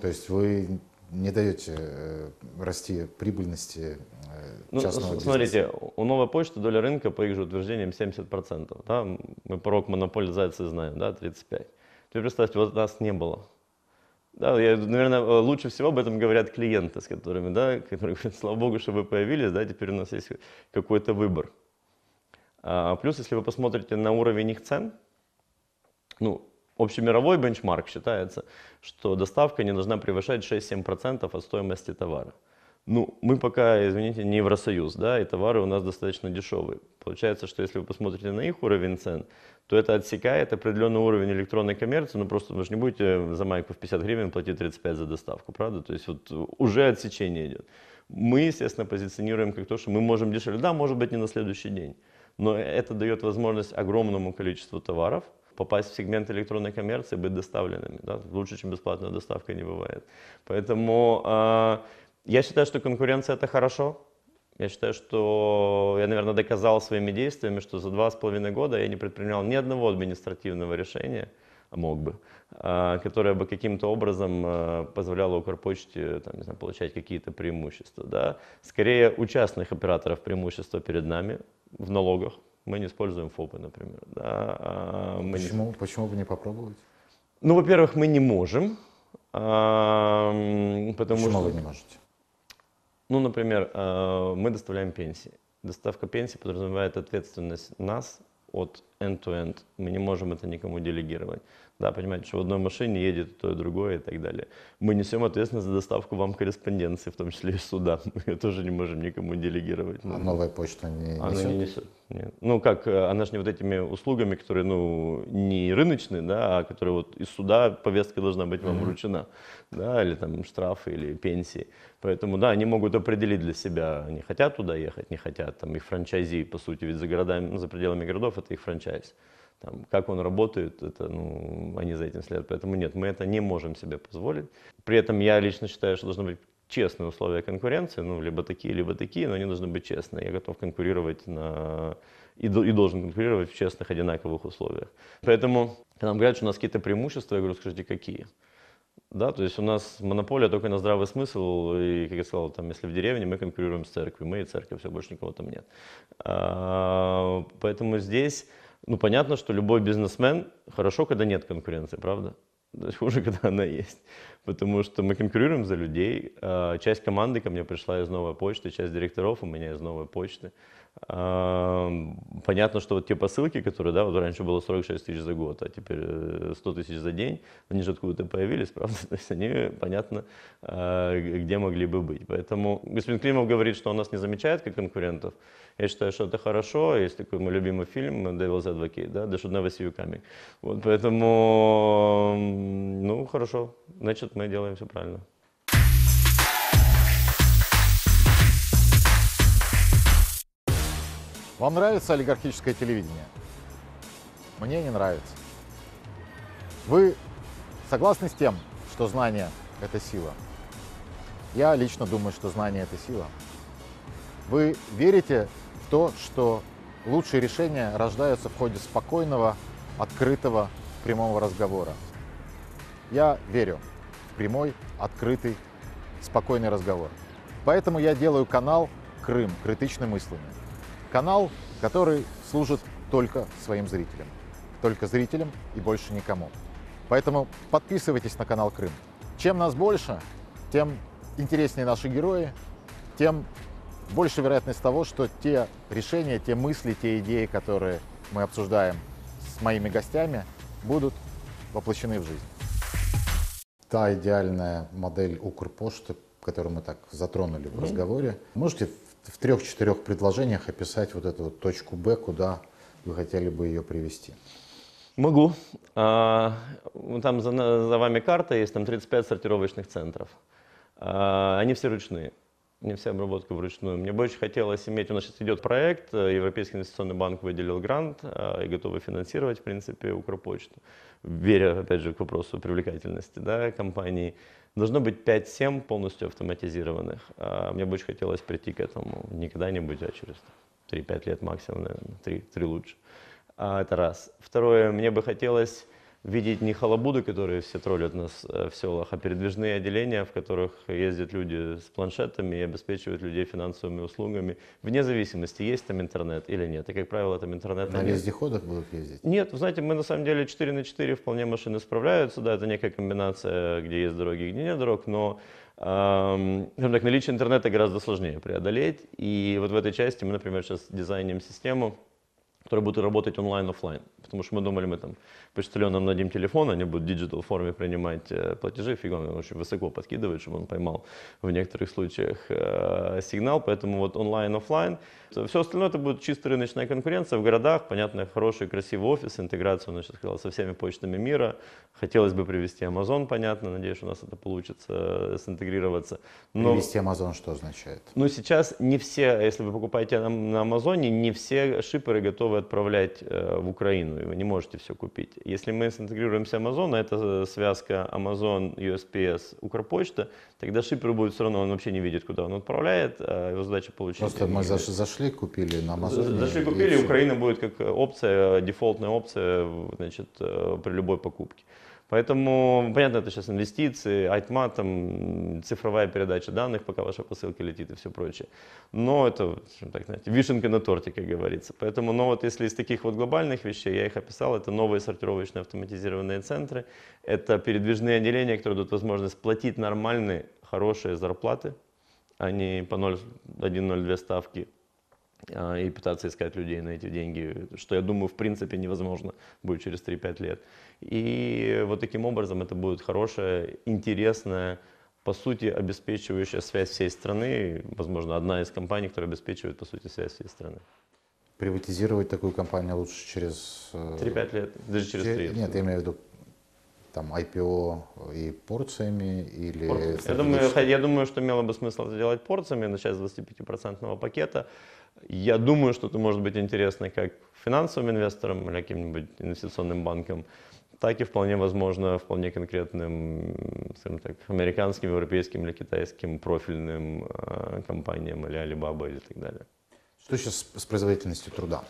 То есть вы не даете э, расти прибыльности э, ну, частного бизнеса? Смотрите, у новой почты доля рынка, по их же утверждениям, 70%. Да? Мы порог монополизации знаем, да, 35%. Теперь представьте, вот нас не было. Да, я, наверное, э, лучше всего об этом говорят клиенты, с которыми, да, которые говорят, слава богу, что вы появились, да, теперь у нас есть какой-то выбор. А, а, плюс, если вы посмотрите на уровень их цен, ну, общемировой бенчмарк считается, что доставка не должна превышать 6-7% от стоимости товара ну, мы пока, извините, не Евросоюз, да, и товары у нас достаточно дешевые. Получается, что если вы посмотрите на их уровень цен, то это отсекает определенный уровень электронной коммерции, ну просто вы же не будете за майку в 50 гривен платить 35 за доставку, правда? То есть вот уже отсечение идет. Мы, естественно, позиционируем как то, что мы можем дешевле. Да, может быть, не на следующий день, но это дает возможность огромному количеству товаров попасть в сегмент электронной коммерции, быть доставленными. Да? Лучше, чем бесплатная доставка не бывает. Поэтому а, я считаю, что конкуренция это хорошо. Я считаю, что я, наверное, доказал своими действиями, что за два с половиной года я не предпринял ни одного административного решения, мог бы, а, которое бы каким-то образом а, позволяло Укрпочте там, не знаю, получать какие-то преимущества. Да? Скорее, у частных операторов преимущество перед нами в налогах. Мы не используем ФОПы, например. Да? А, мы почему, не... почему бы не попробовать? Ну, во-первых, мы не можем. Потому Почему что... вы не можете? Ну, например, э, мы доставляем пенсии. Доставка пенсии подразумевает ответственность нас от end-to-end. -end. Мы не можем это никому делегировать да, понимаете, что в одной машине едет то и другое и так далее. Мы несем ответственность за доставку вам корреспонденции, в том числе и суда. Мы ее тоже не можем никому делегировать. А новая почта не несет? Она не несет. Нет. Ну как, э, она же не вот этими услугами, которые, ну, не рыночные, да, а которые вот из суда повестка должна быть вам вручена, да, или там штрафы, или пенсии. Поэтому, да, они могут определить для себя, они хотят туда ехать, не хотят, там их франчайзи, по сути, ведь за городами, за пределами городов это их франчайз там, как он работает, это, ну, они за этим следят. Поэтому нет, мы это не можем себе позволить. При этом я лично считаю, что должны быть честные условия конкуренции, ну, либо такие, либо такие, но они должны быть честные. Я готов конкурировать на... и, и должен конкурировать в честных, одинаковых условиях. Поэтому, когда нам говорят, что у нас какие-то преимущества, я говорю, скажите, какие? Да, то есть у нас монополия только на здравый смысл, и, как я сказал, там, если в деревне, мы конкурируем с церковью, мы и церковь, все, больше никого там нет. А, поэтому здесь ну, понятно, что любой бизнесмен хорошо, когда нет конкуренции, правда? хуже, когда она есть. Потому что мы конкурируем за людей. А, часть команды ко мне пришла из новой почты, часть директоров у меня из новой почты. А, понятно, что вот те посылки, которые, да, вот раньше было 46 тысяч за год, а теперь 100 э, тысяч за день, они же откуда-то появились, правда? То есть они, понятно, а, где могли бы быть. Поэтому господин Климов говорит, что он нас не замечает как конкурентов. Я считаю, что это хорошо. Есть такой мой любимый фильм «Devil's Advocate», да, «There should never see you Вот, поэтому, ну, хорошо, значит, мы делаем все правильно. Вам нравится олигархическое телевидение? Мне не нравится. Вы согласны с тем, что знание – это сила? Я лично думаю, что знание – это сила. Вы верите то, что лучшие решения рождаются в ходе спокойного, открытого, прямого разговора. Я верю в прямой, открытый, спокойный разговор. Поэтому я делаю канал «Крым. Критично мыслями». Канал, который служит только своим зрителям. Только зрителям и больше никому. Поэтому подписывайтесь на канал «Крым». Чем нас больше, тем интереснее наши герои, тем больше вероятность того, что те решения, те мысли, те идеи, которые мы обсуждаем с моими гостями, будут воплощены в жизнь. Та идеальная модель Укрпошты, которую мы так затронули mm -hmm. в разговоре, можете в трех-четырех предложениях описать вот эту вот точку Б, куда вы хотели бы ее привести? Могу. А, там за, вами карта, есть там 35 сортировочных центров. А, они все ручные не вся обработка вручную. Мне бы очень хотелось иметь, у нас сейчас идет проект, э, Европейский инвестиционный банк выделил грант э, и готовы финансировать, в принципе, Укрпочту, веря, опять же, к вопросу привлекательности да, компании. Должно быть 5-7 полностью автоматизированных. Э, мне бы очень хотелось прийти к этому не когда-нибудь, а через 3-5 лет максимум, наверное, 3, 3 лучше. Это раз. Второе, мне бы хотелось видеть не халабуду, которые все троллят нас э, в селах, а передвижные отделения, в которых ездят люди с планшетами и обеспечивают людей финансовыми услугами, вне зависимости, есть там интернет или нет. И, как правило, там интернет... На вездеходах будут ездить? Нет, знаете, мы на самом деле 4 на 4 вполне машины справляются, да, это некая комбинация, где есть дороги, где нет дорог, но Эм, так, наличие интернета гораздо сложнее преодолеть. И вот в этой части мы, например, сейчас дизайним систему, которые будут работать онлайн-офлайн. Потому что мы думали, мы там почтальонам дадим телефон, они будут в диджитал форме принимать э, платежи, фиг он очень высоко подкидывает, чтобы он поймал в некоторых случаях э, сигнал, поэтому вот онлайн-офлайн. Все остальное это будет чисто рыночная конкуренция в городах, понятно, хороший, красивый офис, интеграция, он сейчас сказал, со всеми почтами мира. Хотелось бы привести Amazon, понятно, надеюсь, у нас это получится э, синтегрироваться. Но, привести Amazon что означает? Ну, сейчас не все, если вы покупаете на, на Amazon, не все шиперы готовы готовы отправлять э, в Украину, и вы не можете все купить. Если мы синтегрируем Amazon, это э, связка Amazon, USPS, Укрпочта, тогда шипер будет все равно, он вообще не видит, куда он отправляет, а его задача получить... Просто мы зашли, купили на Amazon. Зашли, купили, и Украина будет как опция, дефолтная опция значит, э, при любой покупке. Поэтому, понятно, это сейчас инвестиции, айтма, там, цифровая передача данных, пока ваша посылка летит и все прочее. Но это, так знаете, вишенка на торте, как говорится. Поэтому, но ну, вот если из таких вот глобальных вещей, я их описал, это новые сортировочные автоматизированные центры, это передвижные отделения, которые дают возможность платить нормальные, хорошие зарплаты, а не по 1,02 ставки а, и пытаться искать людей на эти деньги, что, я думаю, в принципе невозможно будет через 3-5 лет. И вот таким образом это будет хорошая, интересная, по сути, обеспечивающая связь всей страны, возможно, одна из компаний, которая обеспечивает, по сути, связь всей страны. Приватизировать такую компанию лучше через... 3-5 э, лет, даже через 3. Нет, я имею в виду там IPO и порциями или... Порциями. Я думаю, я думаю, что имело бы смысл сделать порциями, начать с 25% пакета, я думаю, что это может быть интересно как финансовым инвесторам или каким-нибудь инвестиционным банкам, так и вполне возможно вполне конкретным, скажем так, американским, европейским или китайским профильным э, компаниям или Alibaba или так далее. Что сейчас с производительностью труда?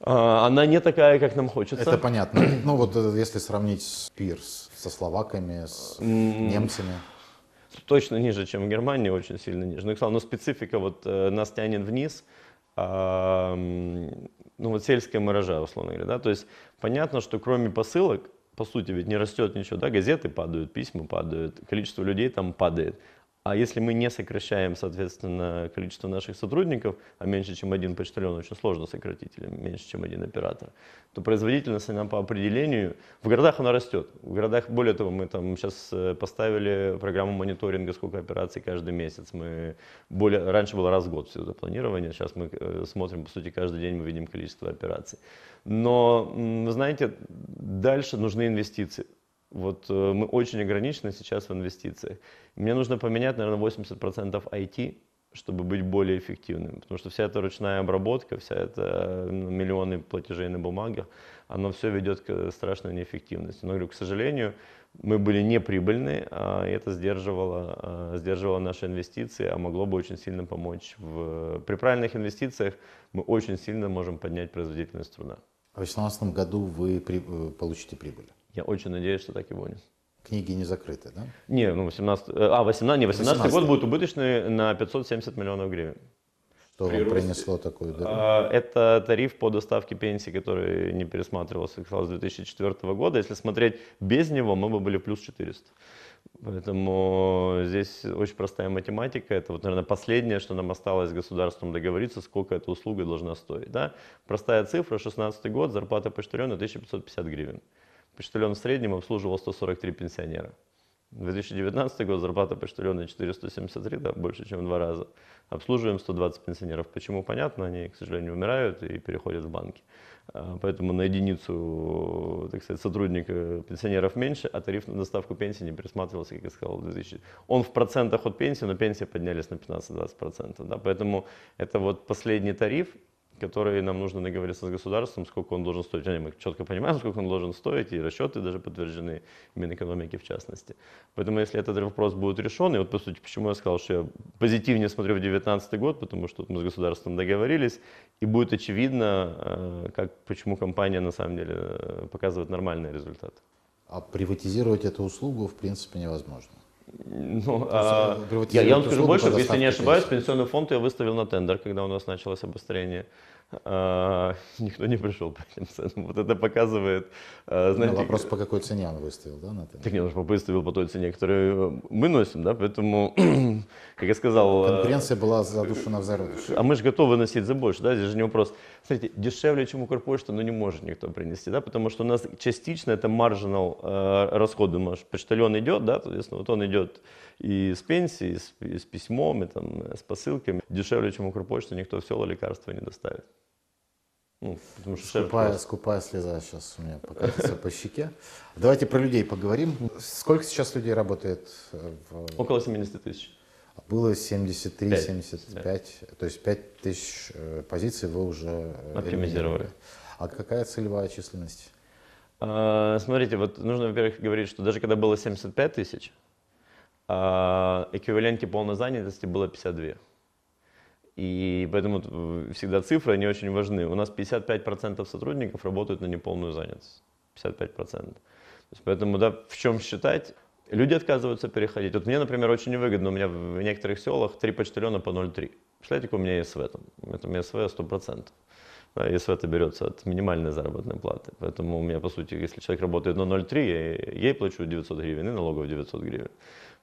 А, она не такая, как нам хочется. Это понятно. Ну вот э, если сравнить с Пирс, со словаками, с немцами точно ниже, чем в Германии, очень сильно ниже. Но, Ну, но специфика вот э, нас тянет вниз, а, ну вот сельская морожа, условно говоря, да, то есть понятно, что кроме посылок, по сути, ведь не растет ничего, да, газеты падают, письма падают, количество людей там падает. А если мы не сокращаем, соответственно, количество наших сотрудников, а меньше, чем один почтальон, очень сложно сократить, или меньше, чем один оператор, то производительность она по определению, в городах она растет. В городах, более того, мы там сейчас э, поставили программу мониторинга, сколько операций каждый месяц. Мы более, раньше было раз в год все это планирование, сейчас мы э, смотрим, по сути, каждый день мы видим количество операций. Но, вы знаете, дальше нужны инвестиции. Вот э, мы очень ограничены сейчас в инвестициях. Мне нужно поменять, наверное, 80% IT, чтобы быть более эффективным. Потому что вся эта ручная обработка, вся эта э, ну, миллионы платежей на бумагах, оно все ведет к э, страшной неэффективности. Но, говорю, к сожалению, мы были неприбыльны, а это сдерживало, а, сдерживало наши инвестиции, а могло бы очень сильно помочь. В... При правильных инвестициях мы очень сильно можем поднять производительность труда. В 2018 году вы при... Э, получите прибыль? Я очень надеюсь, что так и будет. Книги не закрыты, да? Не, ну 18... Э, а, 18, не, 18, 18 год будет убыточный на 570 миллионов гривен. Что Прирост... вам принесло такую дыру? А, это тариф по доставке пенсии, который не пересматривался с 2004 года. Если смотреть без него, мы бы были плюс 400. Поэтому здесь очень простая математика. Это, вот, наверное, последнее, что нам осталось с государством договориться, сколько эта услуга должна стоить. Да? Простая цифра, 16 год, зарплата почтальона 1550 гривен. Почтальон в среднем обслуживал 143 пенсионера. 2019 год зарплата почтальона 473, да, больше, чем в два раза. Обслуживаем 120 пенсионеров. Почему? Понятно, они, к сожалению, умирают и переходят в банки. А, поэтому на единицу, так сказать, сотрудника пенсионеров меньше, а тариф на доставку пенсии не пересматривался, как я сказал, 2000. Он в процентах от пенсии, но пенсии поднялись на 15-20%. Да? Поэтому это вот последний тариф, которые нам нужно договориться с государством, сколько он должен стоить. Мы четко понимаем, сколько он должен стоить, и расчеты даже подтверждены Минэкономики в частности. Поэтому если этот вопрос будет решен, и вот по сути, почему я сказал, что я позитивнее смотрю в 2019 год, потому что мы с государством договорились, и будет очевидно, э, как, почему компания на самом деле э, показывает нормальный результат. А приватизировать эту услугу в принципе невозможно. Ну, ну, а, ну, я, я вам скажу больше, если не ошибаюсь, пенсионный фонд я выставил на тендер, когда у нас началось обострение. А, никто не пришел по этим ценам. Вот это показывает... А, ну, знаете, вопрос, по какой цене он выставил, да, Наталья? Так нет, он же выставил по той цене, которую э, мы носим, да, поэтому, как я сказал... Э, Конкуренция была задушена в зародыше. А мы же готовы носить за больше, да, здесь же не вопрос. Смотрите, дешевле, чем у Укрпочта, но ну, не может никто принести, да, потому что у нас частично это маржинал э, расходы наш. Почтальон идет, да, соответственно, вот он идет и с пенсией, и с, и с письмом, и там, э, с посылками. Дешевле, чем Укрпочта, никто в село лекарства не доставит. Ну, потому что скупая, просто... скупая слеза сейчас у меня покатится по щеке. Давайте про людей поговорим. Сколько сейчас людей работает? Э, в... Около 70 тысяч. Было 73-75, то есть 5 тысяч э, позиций вы уже оптимизировали. А какая целевая численность? А, смотрите, вот нужно, во-первых, говорить, что даже когда было 75 тысяч, а эквиваленте полной занятости было 52. И поэтому э, всегда цифры, они очень важны. У нас 55% сотрудников работают на неполную занятость. 55%. Есть, поэтому, да, в чем считать? Люди отказываются переходить. Вот мне, например, очень невыгодно. У меня в некоторых селах 3 почтальона по 0,3. Представляете, какой у меня ЕСВ там? Это у меня ЕСВ 100%. Да, ЕСВ это берется от минимальной заработной платы. Поэтому у меня, по сути, если человек работает на 0,3, я ей плачу 900 гривен и налогов 900 гривен.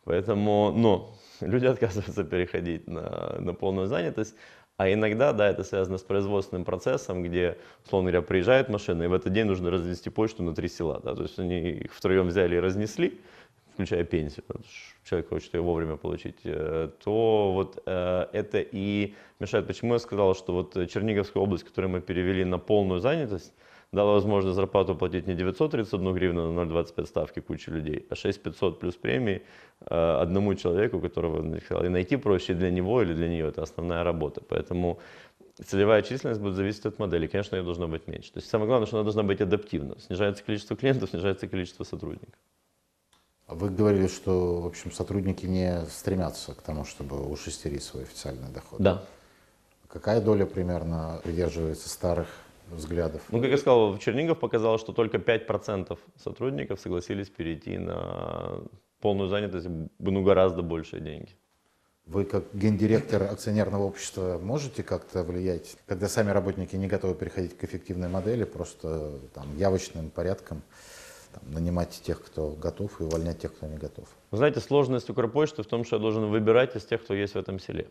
Поэтому, но ну, люди отказываются переходить на, на полную занятость. А иногда, да, это связано с производственным процессом, где, условно говоря, приезжает машина, и в этот день нужно разнести почту на три села. Да, то есть они их втроем взяли и разнесли, включая пенсию, человек хочет ее вовремя получить, э, то вот э, это и мешает. Почему я сказал, что вот э, Черниговская область, которую мы перевели на полную занятость, дала возможность зарплату платить не 931 гривну на 0,25 ставки куче людей, а 6500 плюс премии э, одному человеку, которого и найти проще для него или для нее. Это основная работа. Поэтому целевая численность будет зависеть от модели. Конечно, ее должно быть меньше. То есть самое главное, что она должна быть адаптивна. Снижается количество клиентов, снижается количество сотрудников. А вы говорили, что, в общем, сотрудники не стремятся к тому, чтобы ушестерить свой официальный доход. Да. Какая доля примерно придерживается старых взглядов. Ну, как я сказал, в Чернигов показало, что только 5% сотрудников согласились перейти на полную занятость, ну, гораздо больше деньги. Вы как гендиректор акционерного общества можете как-то влиять, когда сами работники не готовы переходить к эффективной модели, просто там явочным порядком там, нанимать тех, кто готов, и увольнять тех, кто не готов? Вы знаете, сложность Укрпочты в том, что я должен выбирать из тех, кто есть в этом селе.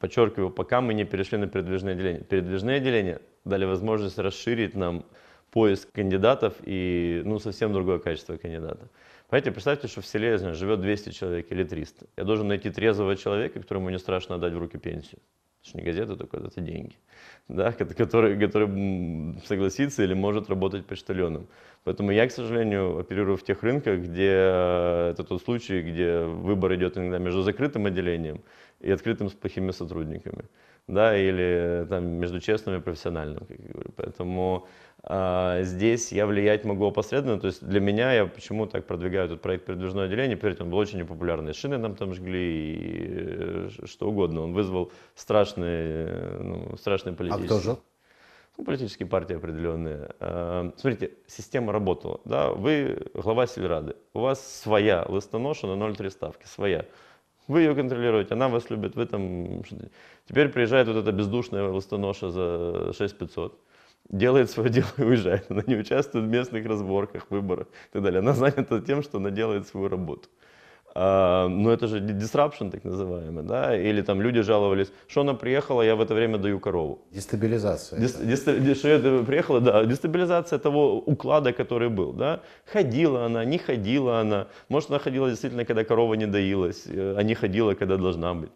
Подчеркиваю, пока мы не перешли на передвижное деление. Передвижное деление дали возможность расширить нам поиск кандидатов и ну, совсем другое качество кандидата. Понимаете, представьте, что в селе знаю, живет 200 человек или 300. Я должен найти трезвого человека, которому не страшно отдать в руки пенсию. Это же не газета, только это деньги. Да, который, который согласится или может работать почтальоном. Поэтому я, к сожалению, оперирую в тех рынках, где э, это тот случай, где выбор идет иногда между закрытым отделением и открытым с плохими сотрудниками да, или э, там между честным и профессиональным, как я говорю. Поэтому э, здесь я влиять могу опосредованно, то есть для меня, я почему так продвигаю этот проект «Передвижное отделение», поверьте, он был очень непопулярный, шины нам там жгли и э, что угодно, он вызвал страшные, э, ну, страшные а политические... А кто же? Ну, политические партии определенные. Э, смотрите, система работала, да, вы глава сельрады, у вас своя листоношена 0,3 ставки, своя. Вы ее контролируете, она вас любит, вы там... Теперь приезжает вот эта бездушная ластоноша за 6500, делает свое дело и уезжает. Она не участвует в местных разборках, выборах и так далее. Она занята тем, что она делает свою работу. А, но ну, это же disruption, так называемый, да, или там люди жаловались, что она приехала, я в это время даю корову. Дестабилизация. Дес, дес, что это приехала, да, дестабилизация того уклада, который был, да, ходила она, не ходила она, может, она ходила действительно, когда корова не доилась, э, а не ходила, когда должна быть.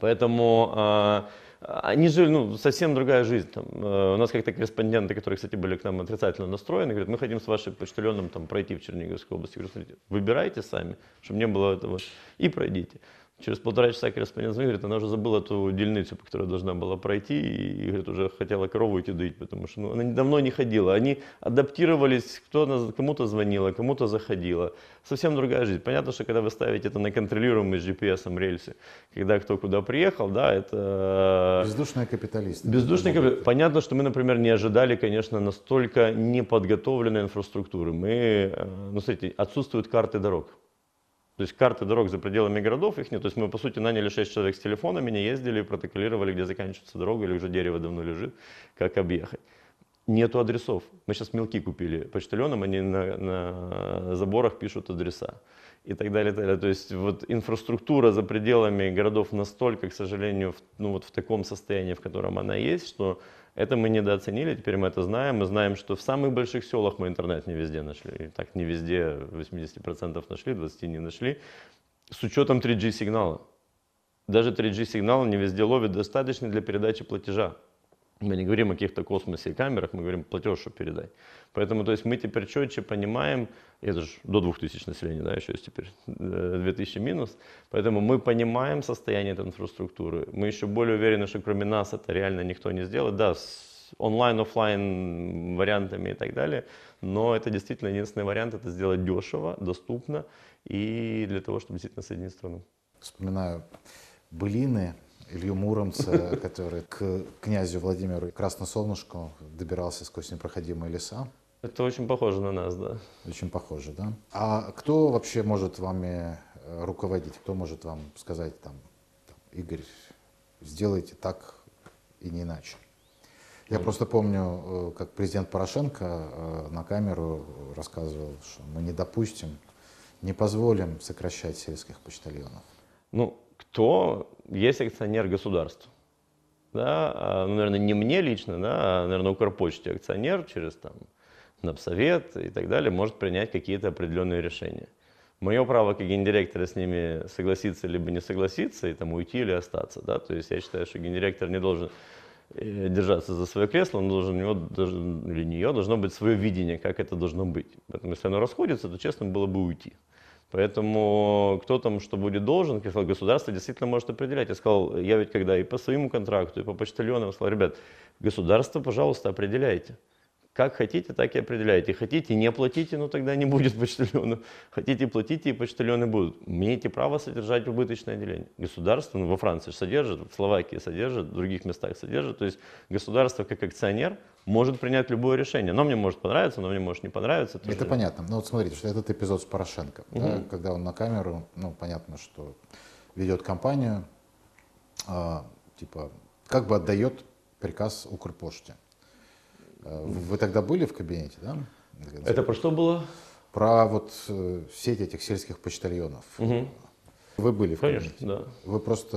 Поэтому а, а, они жили, ну, совсем другая жизнь. Там, э, у нас как-то корреспонденты, которые, кстати, были к нам отрицательно настроены, говорят, мы хотим с вашим почтальоном там, пройти в Черниговскую область. Я говорю, смотрите, выбирайте сами, чтобы не было этого, и пройдите. Через полтора часа корреспондент звонит, говорит, она уже забыла ту дельницу, по которой должна была пройти, и, говорит, уже хотела корову идти доить, потому что ну, она давно не ходила. Они адаптировались, кто кому-то звонила, кому-то заходила. Совсем другая жизнь. Понятно, что когда вы ставите это на контролируемый с GPS рельсы, когда кто куда приехал, да, это... Э, бездушные капиталисты. Бездушные капиталисты. Понятно, что мы, например, не ожидали, конечно, настолько неподготовленной инфраструктуры. Мы, э, ну, смотрите, отсутствуют карты дорог. То есть карты дорог за пределами городов их нет. То есть мы, по сути, наняли 6 человек с телефонами, не ездили, протоколировали, где заканчивается дорога или уже дерево давно лежит, как объехать. Нету адресов. Мы сейчас мелки купили почтальонам, они на, на заборах пишут адреса и так далее, и так далее. То есть вот инфраструктура за пределами городов настолько, к сожалению, в, ну вот в таком состоянии, в котором она есть, что это мы недооценили, теперь мы это знаем. Мы знаем, что в самых больших селах мы интернет не везде нашли. И так не везде 80% нашли, 20% не нашли. С учетом 3G сигнала. Даже 3G сигнал не везде ловит достаточно для передачи платежа. Мы не говорим о каких-то космосе и камерах, мы говорим чтобы передать. Поэтому то есть мы теперь четче понимаем, это же до 2000 населения, да, еще есть теперь 2000 э, минус, поэтому мы понимаем состояние этой инфраструктуры. Мы еще более уверены, что кроме нас это реально никто не сделает. Да, с онлайн, офлайн вариантами и так далее, но это действительно единственный вариант, это сделать дешево, доступно и для того, чтобы действительно соединить страну. Вспоминаю былины, Илью Муромца, который к князю Владимиру Красносолнышку добирался сквозь непроходимые леса. Это очень похоже на нас, да. Очень похоже, да. А кто вообще может вами э, руководить? Кто может вам сказать, там, Игорь, сделайте так и не иначе? Я ну, просто помню, э, как президент Порошенко э, на камеру рассказывал, что мы не допустим, не позволим сокращать сельских почтальонов. Ну, кто есть акционер государства. Да, а, ну, наверное, не мне лично, да, а, наверное, Укрпочте акционер через там, Напсовет и так далее может принять какие-то определенные решения. Мое право как гендиректора с ними согласиться либо не согласиться, и там уйти или остаться. Да? То есть я считаю, что гендиректор не должен э, держаться за свое кресло, он должен, у него должен, или нее должно быть свое видение, как это должно быть. Поэтому если оно расходится, то честно было бы уйти. Поэтому кто там что будет должен, сказал, государство действительно может определять. Я сказал, я ведь когда и по своему контракту, и по почтальонам, сказал, ребят, государство, пожалуйста, определяйте. Как хотите, так и определяйте. Хотите, не платите, но ну, тогда не будет почтальона. Хотите, платите, и почтальоны будут. Имеете право содержать убыточное отделение. Государство, ну, во Франции содержит, в Словакии содержит, в других местах содержит. То есть государство как акционер может принять любое решение. Оно мне может понравиться, оно мне может не понравиться. Это, это понятно. Но ну, вот смотрите, что этот эпизод с Порошенко, угу. да, когда он на камеру, ну, понятно, что ведет кампанию, а, типа, как бы отдает приказ Укрпочте. Э, вы тогда были в кабинете, да? Это про что было? Про вот э, сеть этих сельских почтальонов. Угу. Вы были в Конечно, да. Вы просто...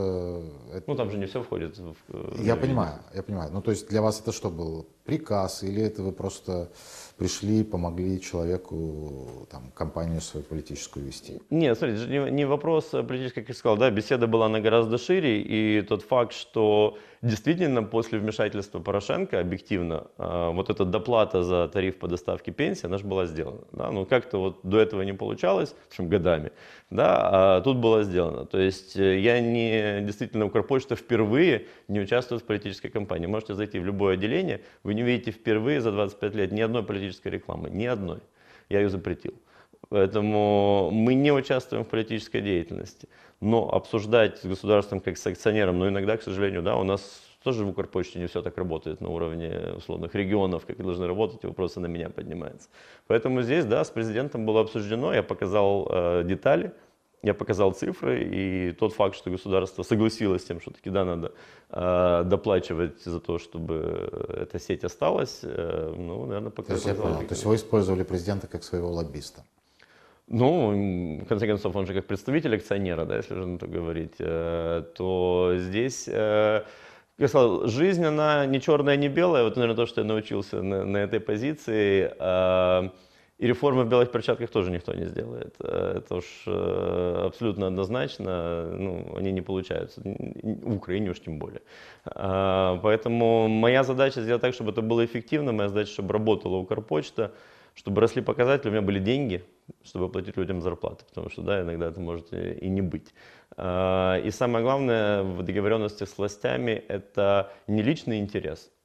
Э, ну, там же не все входит. В... Я понимаю, я понимаю. Ну, то есть для вас это что было? приказ, или это вы просто пришли, помогли человеку, там, компанию свою политическую вести? Нет, смотрите, не, не вопрос политический, как я сказал, да, беседа была на гораздо шире, и тот факт, что действительно после вмешательства Порошенко, объективно, а, вот эта доплата за тариф по доставке пенсии, она же была сделана, да, ну как-то вот до этого не получалось, в общем, годами, да, а тут было сделано, то есть э, я не, действительно, Укрпочта впервые не участвует в политической кампании, можете зайти в любое отделение, вы не не увидите впервые за 25 лет ни одной политической рекламы, ни одной. Я ее запретил. Поэтому мы не участвуем в политической деятельности. Но обсуждать с государством как с акционером, но ну, иногда, к сожалению, да, у нас тоже в Укрпочте не все так работает на уровне условных регионов, как и должны работать, и вопросы на меня поднимаются. Поэтому здесь, да, с президентом было обсуждено, я показал э, детали, я показал цифры, и тот факт, что государство согласилось с тем, что таки да, надо э, доплачивать за то, чтобы эта сеть осталась, э, ну, наверное, показал. То есть, я понял. то есть вы использовали президента как своего лоббиста? Ну, в конце концов, он же как представитель акционера, да, если же так говорить, э, то здесь... Э, я сказал, жизнь, она не черная, не белая. Вот, наверное, то, что я научился на, на этой позиции. Э, и реформы в белых перчатках тоже никто не сделает. Э, это уж э, абсолютно однозначно, ну, они не получаются, в Украине уж тем более. А, поэтому моя задача сделать так, чтобы это было эффективно, моя задача, чтобы работала Укрпочта, чтобы росли показатели, у меня были деньги, чтобы платить людям зарплаты, потому что, да, иногда это может э, и не быть. А, и самое главное в договоренности с властями – это не личный интерес –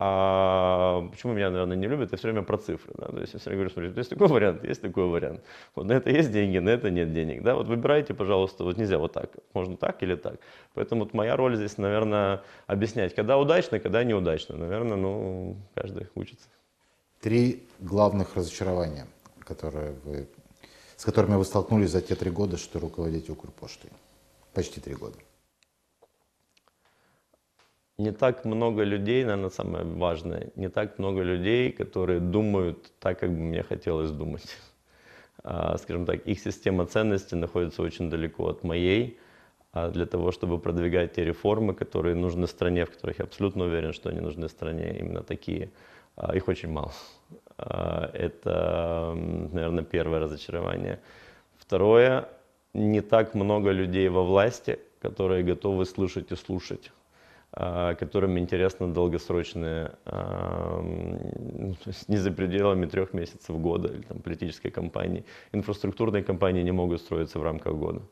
а почему меня, наверное, не любят? Я все время про цифры. Да? То есть я все время говорю, смотрите, есть такой вариант, есть такой вариант. Вот на это есть деньги, на это нет денег. Да? Вот выбирайте, пожалуйста, вот нельзя вот так. Можно так или так. Поэтому вот моя роль здесь, наверное, объяснять, когда удачно, когда неудачно. Наверное, ну, каждый учится. Три главных разочарования, которые вы, с которыми вы столкнулись за те три года, что руководите Укрпоштой. Почти три года не так много людей, наверное, самое важное, не так много людей, которые думают так, как бы мне хотелось думать. А, скажем так, их система ценностей находится очень далеко от моей, а для того, чтобы продвигать те реформы, которые нужны стране, в которых я абсолютно уверен, что они нужны стране, именно такие, а, их очень мало. Это, наверное, первое разочарование. Второе, не так много людей во власти, которые готовы слышать и слушать а, которым интересно долгосрочные, ну, не за пределами трех месяцев года или там, политической кампании. Инфраструктурные компании не могут строиться в рамках года.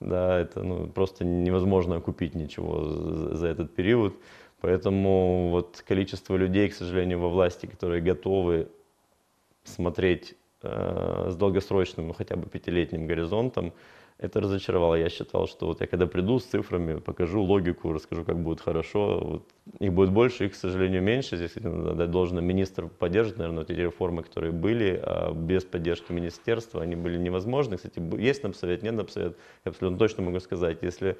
Да, это ну, просто невозможно купить ничего за этот период. Поэтому вот количество людей, к сожалению, во власти, которые готовы смотреть э, с долгосрочным, ну, хотя бы пятилетним горизонтом, это разочаровало. Я считал, что вот я когда приду с цифрами, покажу логику, расскажу, как будет хорошо. Вот их будет больше, их, к сожалению, меньше. Здесь надо дать должное. Министр поддержит, наверное, вот эти реформы, которые были, а без поддержки министерства, они были невозможны. Кстати, есть нам совет, нет нам совет, я абсолютно точно могу сказать. Если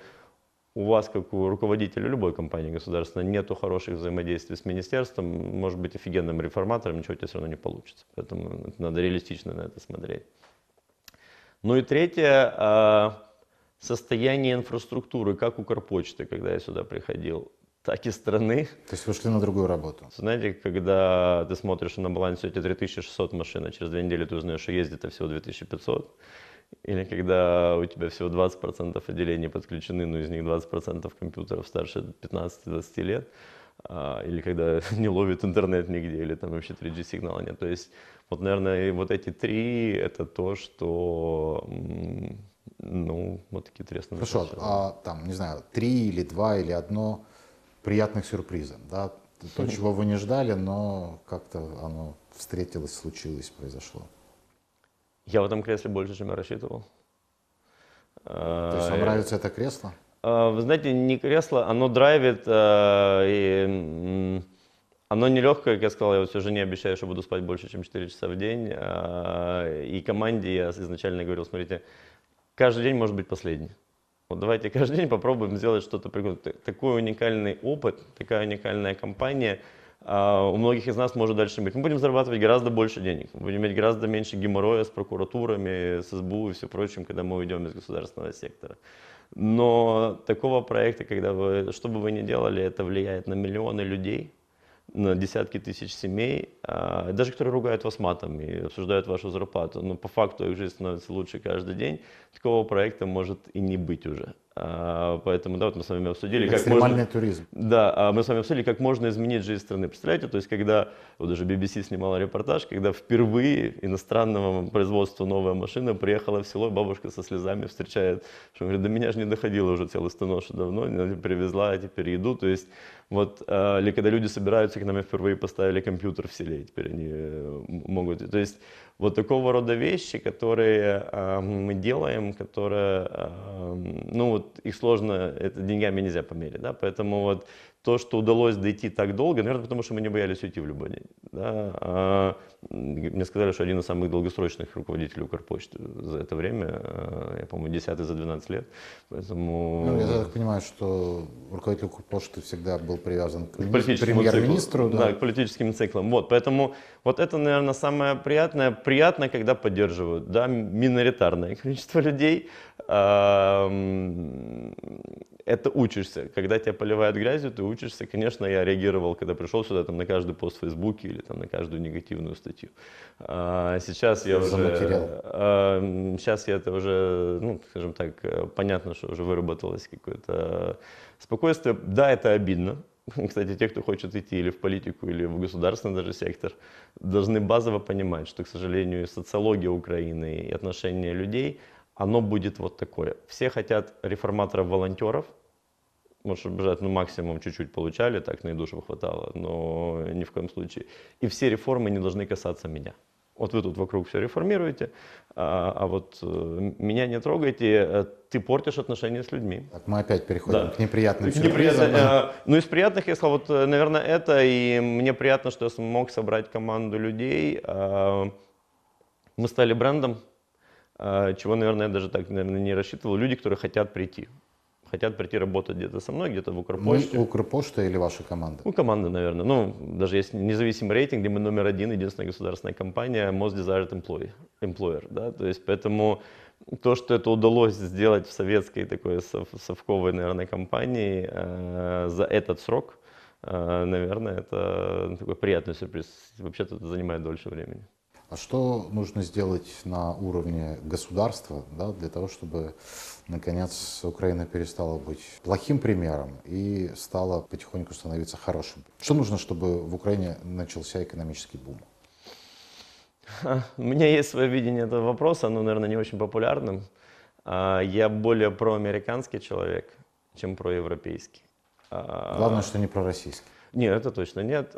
у вас, как у руководителя любой компании государственной, нету хороших взаимодействий с министерством, может быть, офигенным реформатором, ничего у тебя все равно не получится. Поэтому надо реалистично на это смотреть. Ну и третье, э, состояние инфраструктуры, как у Карпочты, когда я сюда приходил, так и страны. То есть вы шли на другую работу? Знаете, когда ты смотришь на балансе у тебя 3600 машин, а через две недели ты узнаешь, что ездит а всего 2500, или когда у тебя всего 20% отделений подключены, но из них 20% компьютеров старше 15-20 лет, а, или когда не ловит интернет нигде, или там вообще 3G сигнала нет. То есть вот, наверное, и вот эти три — это то, что ну, вот такие тресты. Хорошо, начала. а там, не знаю, три или два или одно приятных сюрприза, да? То, чего вы не ждали, но как-то оно встретилось, случилось, произошло. Я в этом кресле больше, чем я рассчитывал. То есть вам а, нравится это кресло? А, вы знаете, не кресло, оно драйвит э, и оно нелегкое, как я сказал, я вот все жене обещаю, что буду спать больше, чем 4 часа в день. А, и команде я изначально говорил, смотрите, каждый день может быть последний. Вот давайте каждый день попробуем сделать что-то прикольное. Такой уникальный опыт, такая уникальная компания а, – у многих из нас может дальше быть. Мы будем зарабатывать гораздо больше денег, будем иметь гораздо меньше геморроя с прокуратурами, с СБУ и все прочим, когда мы уйдем из государственного сектора. Но такого проекта, когда вы, что бы вы ни делали, это влияет на миллионы людей, на десятки тысяч семей, а, даже которые ругают вас матом и обсуждают вашу зарплату, но по факту их жизнь становится лучше каждый день, такого проекта может и не быть уже. А, поэтому, да, вот мы с вами обсудили, как можно... туризм. Да, а мы с вами обсудили, как можно изменить жизнь страны. Представляете, то есть, когда, вот даже BBC снимала репортаж, когда впервые иностранного производства новая машина приехала в село, бабушка со слезами встречает, что говорит, до меня же не доходило уже целый станок давно, привезла, а теперь еду. То есть, вот, а, или когда люди собираются, к нам впервые поставили компьютер в селе, теперь они э, могут... То есть, вот такого рода вещи, которые э, мы делаем, которые, э, ну вот их сложно, это деньгами нельзя померить, да, поэтому вот то, что удалось дойти так долго, наверное, потому что мы не боялись уйти в любой день, да, э, мне сказали, что один из самых долгосрочных руководителей Укрпочты за это время. Э, я, помню, моему 10 за 12 лет. Поэтому... Ну, я так понимаю, что руководитель Укрпочты всегда был привязан к, к премьер-министру. Да. да, к политическим циклам. Вот, поэтому вот это, наверное, самое приятное. Приятно, когда поддерживают. Да, миноритарное количество людей это учишься. Когда тебя поливают грязью, ты учишься. Конечно, я реагировал, когда пришел сюда, там, на каждый пост в Фейсбуке или там, на каждую негативную статью. А сейчас я Заматерял. уже... А, сейчас я это уже, ну, скажем так, э, понятно, что уже выработалось какое-то спокойствие. Да, это обидно, кстати, те, кто хочет идти или в политику, или в государственный даже сектор, должны базово понимать, что, к сожалению, социология Украины и отношение людей, оно будет вот такое. Все хотят реформаторов-волонтеров, может ну, бюджет, ну, максимум чуть-чуть получали, так на еду, чтобы хватало, но ни в коем случае. И все реформы не должны касаться меня. Вот вы тут вокруг все реформируете, а, а вот э, меня не трогайте, э, ты портишь отношения с людьми. Так, мы опять переходим да. к неприятным сюрпризам. Неприятно, э, ну, из приятных, я сказал, вот, наверное, это, и мне приятно, что я смог собрать команду людей. А, мы стали брендом, а, чего, наверное, я даже так наверное, не рассчитывал. Люди, которые хотят прийти хотят прийти работать где-то со мной, где-то в ну, Укрпочте. Мы Укрпочта или ваша команда? Ну, команда, наверное. Ну, даже есть независимый рейтинг, где мы номер один, единственная государственная компания, Most Desired Employee, Employer. Да? То есть, поэтому то, что это удалось сделать в советской такой сов, совковой, наверное, компании э, за этот срок, э, наверное, это такой приятный сюрприз. Вообще-то это занимает дольше времени. А что нужно сделать на уровне государства да, для того, чтобы наконец, Украина перестала быть плохим примером и стала потихоньку становиться хорошим. Что нужно, чтобы в Украине начался экономический бум? У меня есть свое видение этого вопроса, оно, наверное, не очень популярным. А, я более проамериканский человек, чем проевропейский. А, Главное, что не пророссийский. Нет, это точно нет.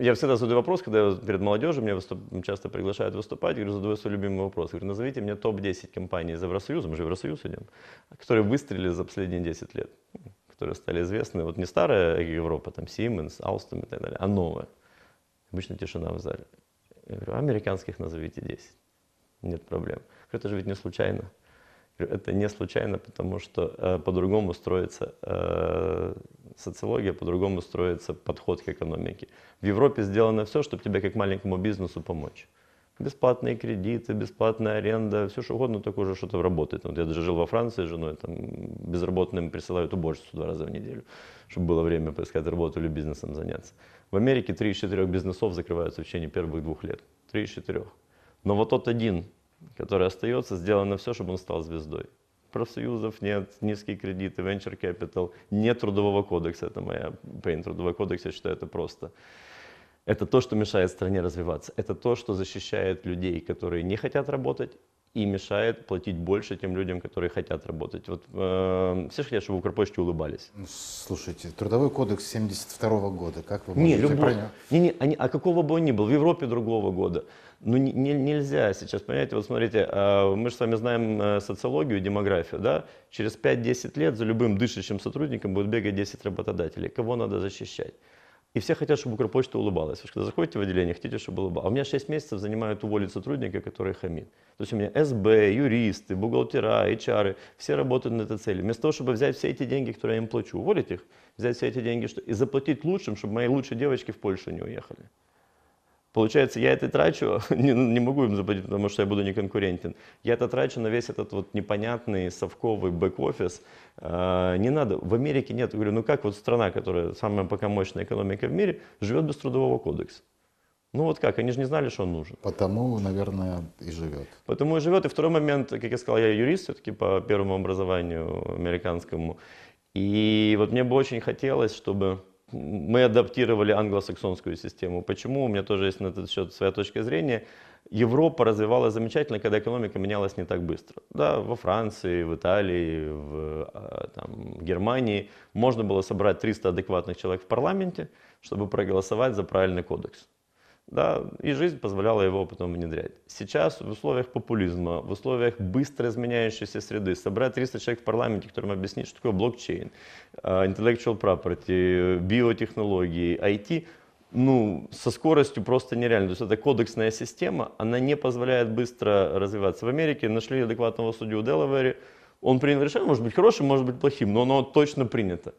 Я всегда задаю вопрос, когда я перед молодежью меня выступ... часто приглашают выступать, говорю, задаю свой любимый вопрос. Говорю, назовите мне топ-10 компаний из Евросоюза, мы же в Евросоюз идем, которые выстрелили за последние 10 лет, которые стали известны. Вот не старая Европа, там Siemens, Alstom и так далее, а новая. Обычно тишина в зале. Я говорю, американских назовите 10. Нет проблем. Говорю, это же ведь не случайно. Говорю, это не случайно, потому что э, по-другому строится э, социология, по-другому строится подход к экономике. В Европе сделано все, чтобы тебе как маленькому бизнесу помочь. Бесплатные кредиты, бесплатная аренда, все что угодно, только уже что-то работает. Вот я даже жил во Франции с женой, там безработным присылают уборщицу два раза в неделю, чтобы было время поискать работу или бизнесом заняться. В Америке три из четырех бизнесов закрываются в течение первых двух лет. Три из четырех. Но вот тот один, который остается, сделано все, чтобы он стал звездой профсоюзов нет, низкие кредиты, venture capital, нет трудового кодекса, это моя pain, трудовой кодекс, я считаю, это просто. Это то, что мешает стране развиваться. Это то, что защищает людей, которые не хотят работать, и мешает платить больше тем людям, которые хотят работать. Вот э, все же хотят, чтобы в Укрпочте улыбались. Ну, слушайте, Трудовой кодекс 72 -го года, как вы можете не, любой, про Не, не, они, а, а какого бы он ни был, в Европе другого года. Ну не, не, нельзя сейчас, понимаете, вот смотрите, э, мы же с вами знаем э, социологию, демографию, да? Через 5-10 лет за любым дышащим сотрудником будет бегать 10 работодателей. Кого надо защищать? И все хотят, чтобы Укрпочта улыбалась. Вы когда заходите в отделение, хотите, чтобы улыбалась. А у меня 6 месяцев занимают уволить сотрудника, который хамит. То есть у меня СБ, юристы, бухгалтера, HR, все работают на этой цели. Вместо того, чтобы взять все эти деньги, которые я им плачу, уволить их, взять все эти деньги что... и заплатить лучшим, чтобы мои лучшие девочки в Польшу не уехали. Получается, я это трачу, не, ну, не могу им заплатить, потому что я буду неконкурентен. Я это трачу на весь этот вот непонятный совковый бэк-офис. Э, не надо. В Америке нет. говорю, ну как вот страна, которая самая пока мощная экономика в мире, живет без трудового кодекса? Ну вот как, они же не знали, что он нужен. Потому, наверное, и живет. Потому и живет. И второй момент, как я сказал, я юрист все-таки по первому образованию американскому. И вот мне бы очень хотелось, чтобы мы адаптировали англосаксонскую систему. Почему? У меня тоже есть на этот счет своя точка зрения. Европа развивалась замечательно, когда экономика менялась не так быстро. Да, во Франции, в Италии, в а, там, Германии можно было собрать 300 адекватных человек в парламенте, чтобы проголосовать за правильный кодекс. Да, и жизнь позволяла его потом внедрять. Сейчас в условиях популизма, в условиях быстро изменяющейся среды, собрать 300 человек в парламенте, которым объяснить, что такое блокчейн, э, intellectual property, биотехнологии, IT, ну, со скоростью просто нереально. То есть это кодексная система, она не позволяет быстро развиваться. В Америке нашли адекватного судью Делавери, он принял решение, может быть хорошим, может быть плохим, но оно точно принято.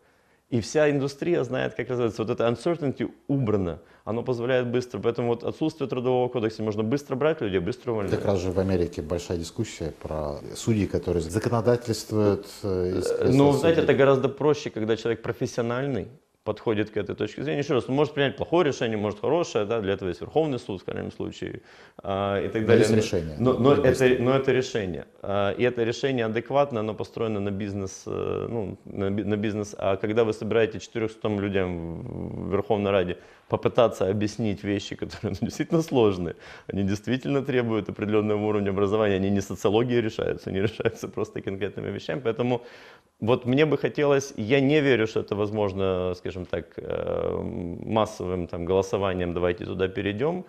И вся индустрия знает, как развиваться. Вот это uncertainty убрано. Оно позволяет быстро. Поэтому вот отсутствие трудового кодекса можно быстро брать людей, быстро увольнять. Так раз же в Америке большая дискуссия про судьи, которые законодательствуют. Э, э, ну, знаете, это гораздо проще, когда человек профессиональный, подходит к этой точке зрения. Еще раз, он может принять плохое решение, может хорошее, да, для этого есть Верховный суд в крайнем случае э, и так далее. Есть решение. Но, но, это, но это решение. Э, и это решение адекватно, оно построено на бизнес, э, ну, на, на бизнес. А когда вы собираете 400 людям в Верховной Раде, попытаться объяснить вещи, которые ну, действительно сложные. Они действительно требуют определенного уровня образования. Они не социологией решаются, они решаются просто конкретными вещами. Поэтому вот мне бы хотелось, я не верю, что это возможно, скажем так, э, массовым там, голосованием «давайте туда перейдем».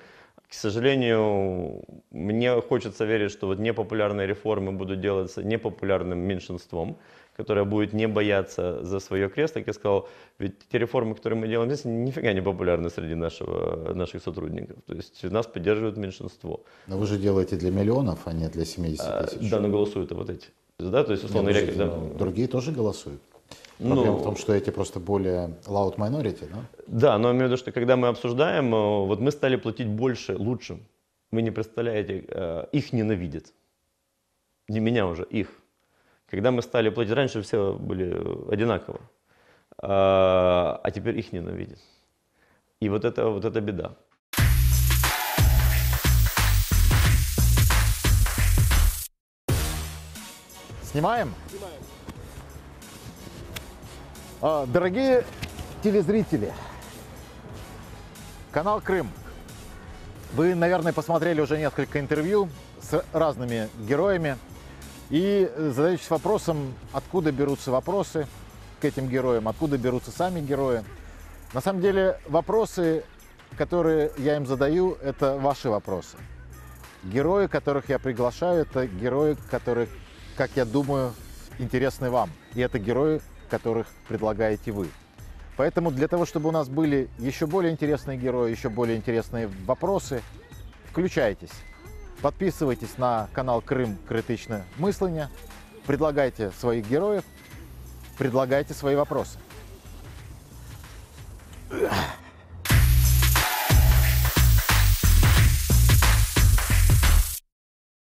К сожалению, мне хочется верить, что вот непопулярные реформы будут делаться непопулярным меньшинством которая будет не бояться за свое кресло. я сказал, ведь те реформы, которые мы делаем здесь, нифига не популярны среди нашего, наших сотрудников. То есть нас поддерживает меньшинство. Но вы же делаете для миллионов, а не для 70 а, тысяч. А, да, но голосуют вот эти. Да, то есть, условно, Нет, да. Другие тоже голосуют. Ну, Проблема ну, в том, что эти просто более loud minority, да? Да, но я имею в виду, что когда мы обсуждаем, э, вот мы стали платить больше лучшим. Вы не представляете, э, их ненавидят. Не меня уже, их. Когда мы стали платить раньше, все были одинаково. А, а теперь их ненавидят. И вот это, вот это беда. Снимаем? Снимаем. А, дорогие телезрители, канал Крым. Вы, наверное, посмотрели уже несколько интервью с разными героями и э, задаюсь вопросом, откуда берутся вопросы к этим героям, откуда берутся сами герои. На самом деле вопросы, которые я им задаю, это ваши вопросы. Герои, которых я приглашаю, это герои, которые, как я думаю, интересны вам. И это герои, которых предлагаете вы. Поэтому для того, чтобы у нас были еще более интересные герои, еще более интересные вопросы, включайтесь. Подписывайтесь на канал Крым Критичное мысление. Предлагайте своих героев, предлагайте свои вопросы. Ugh.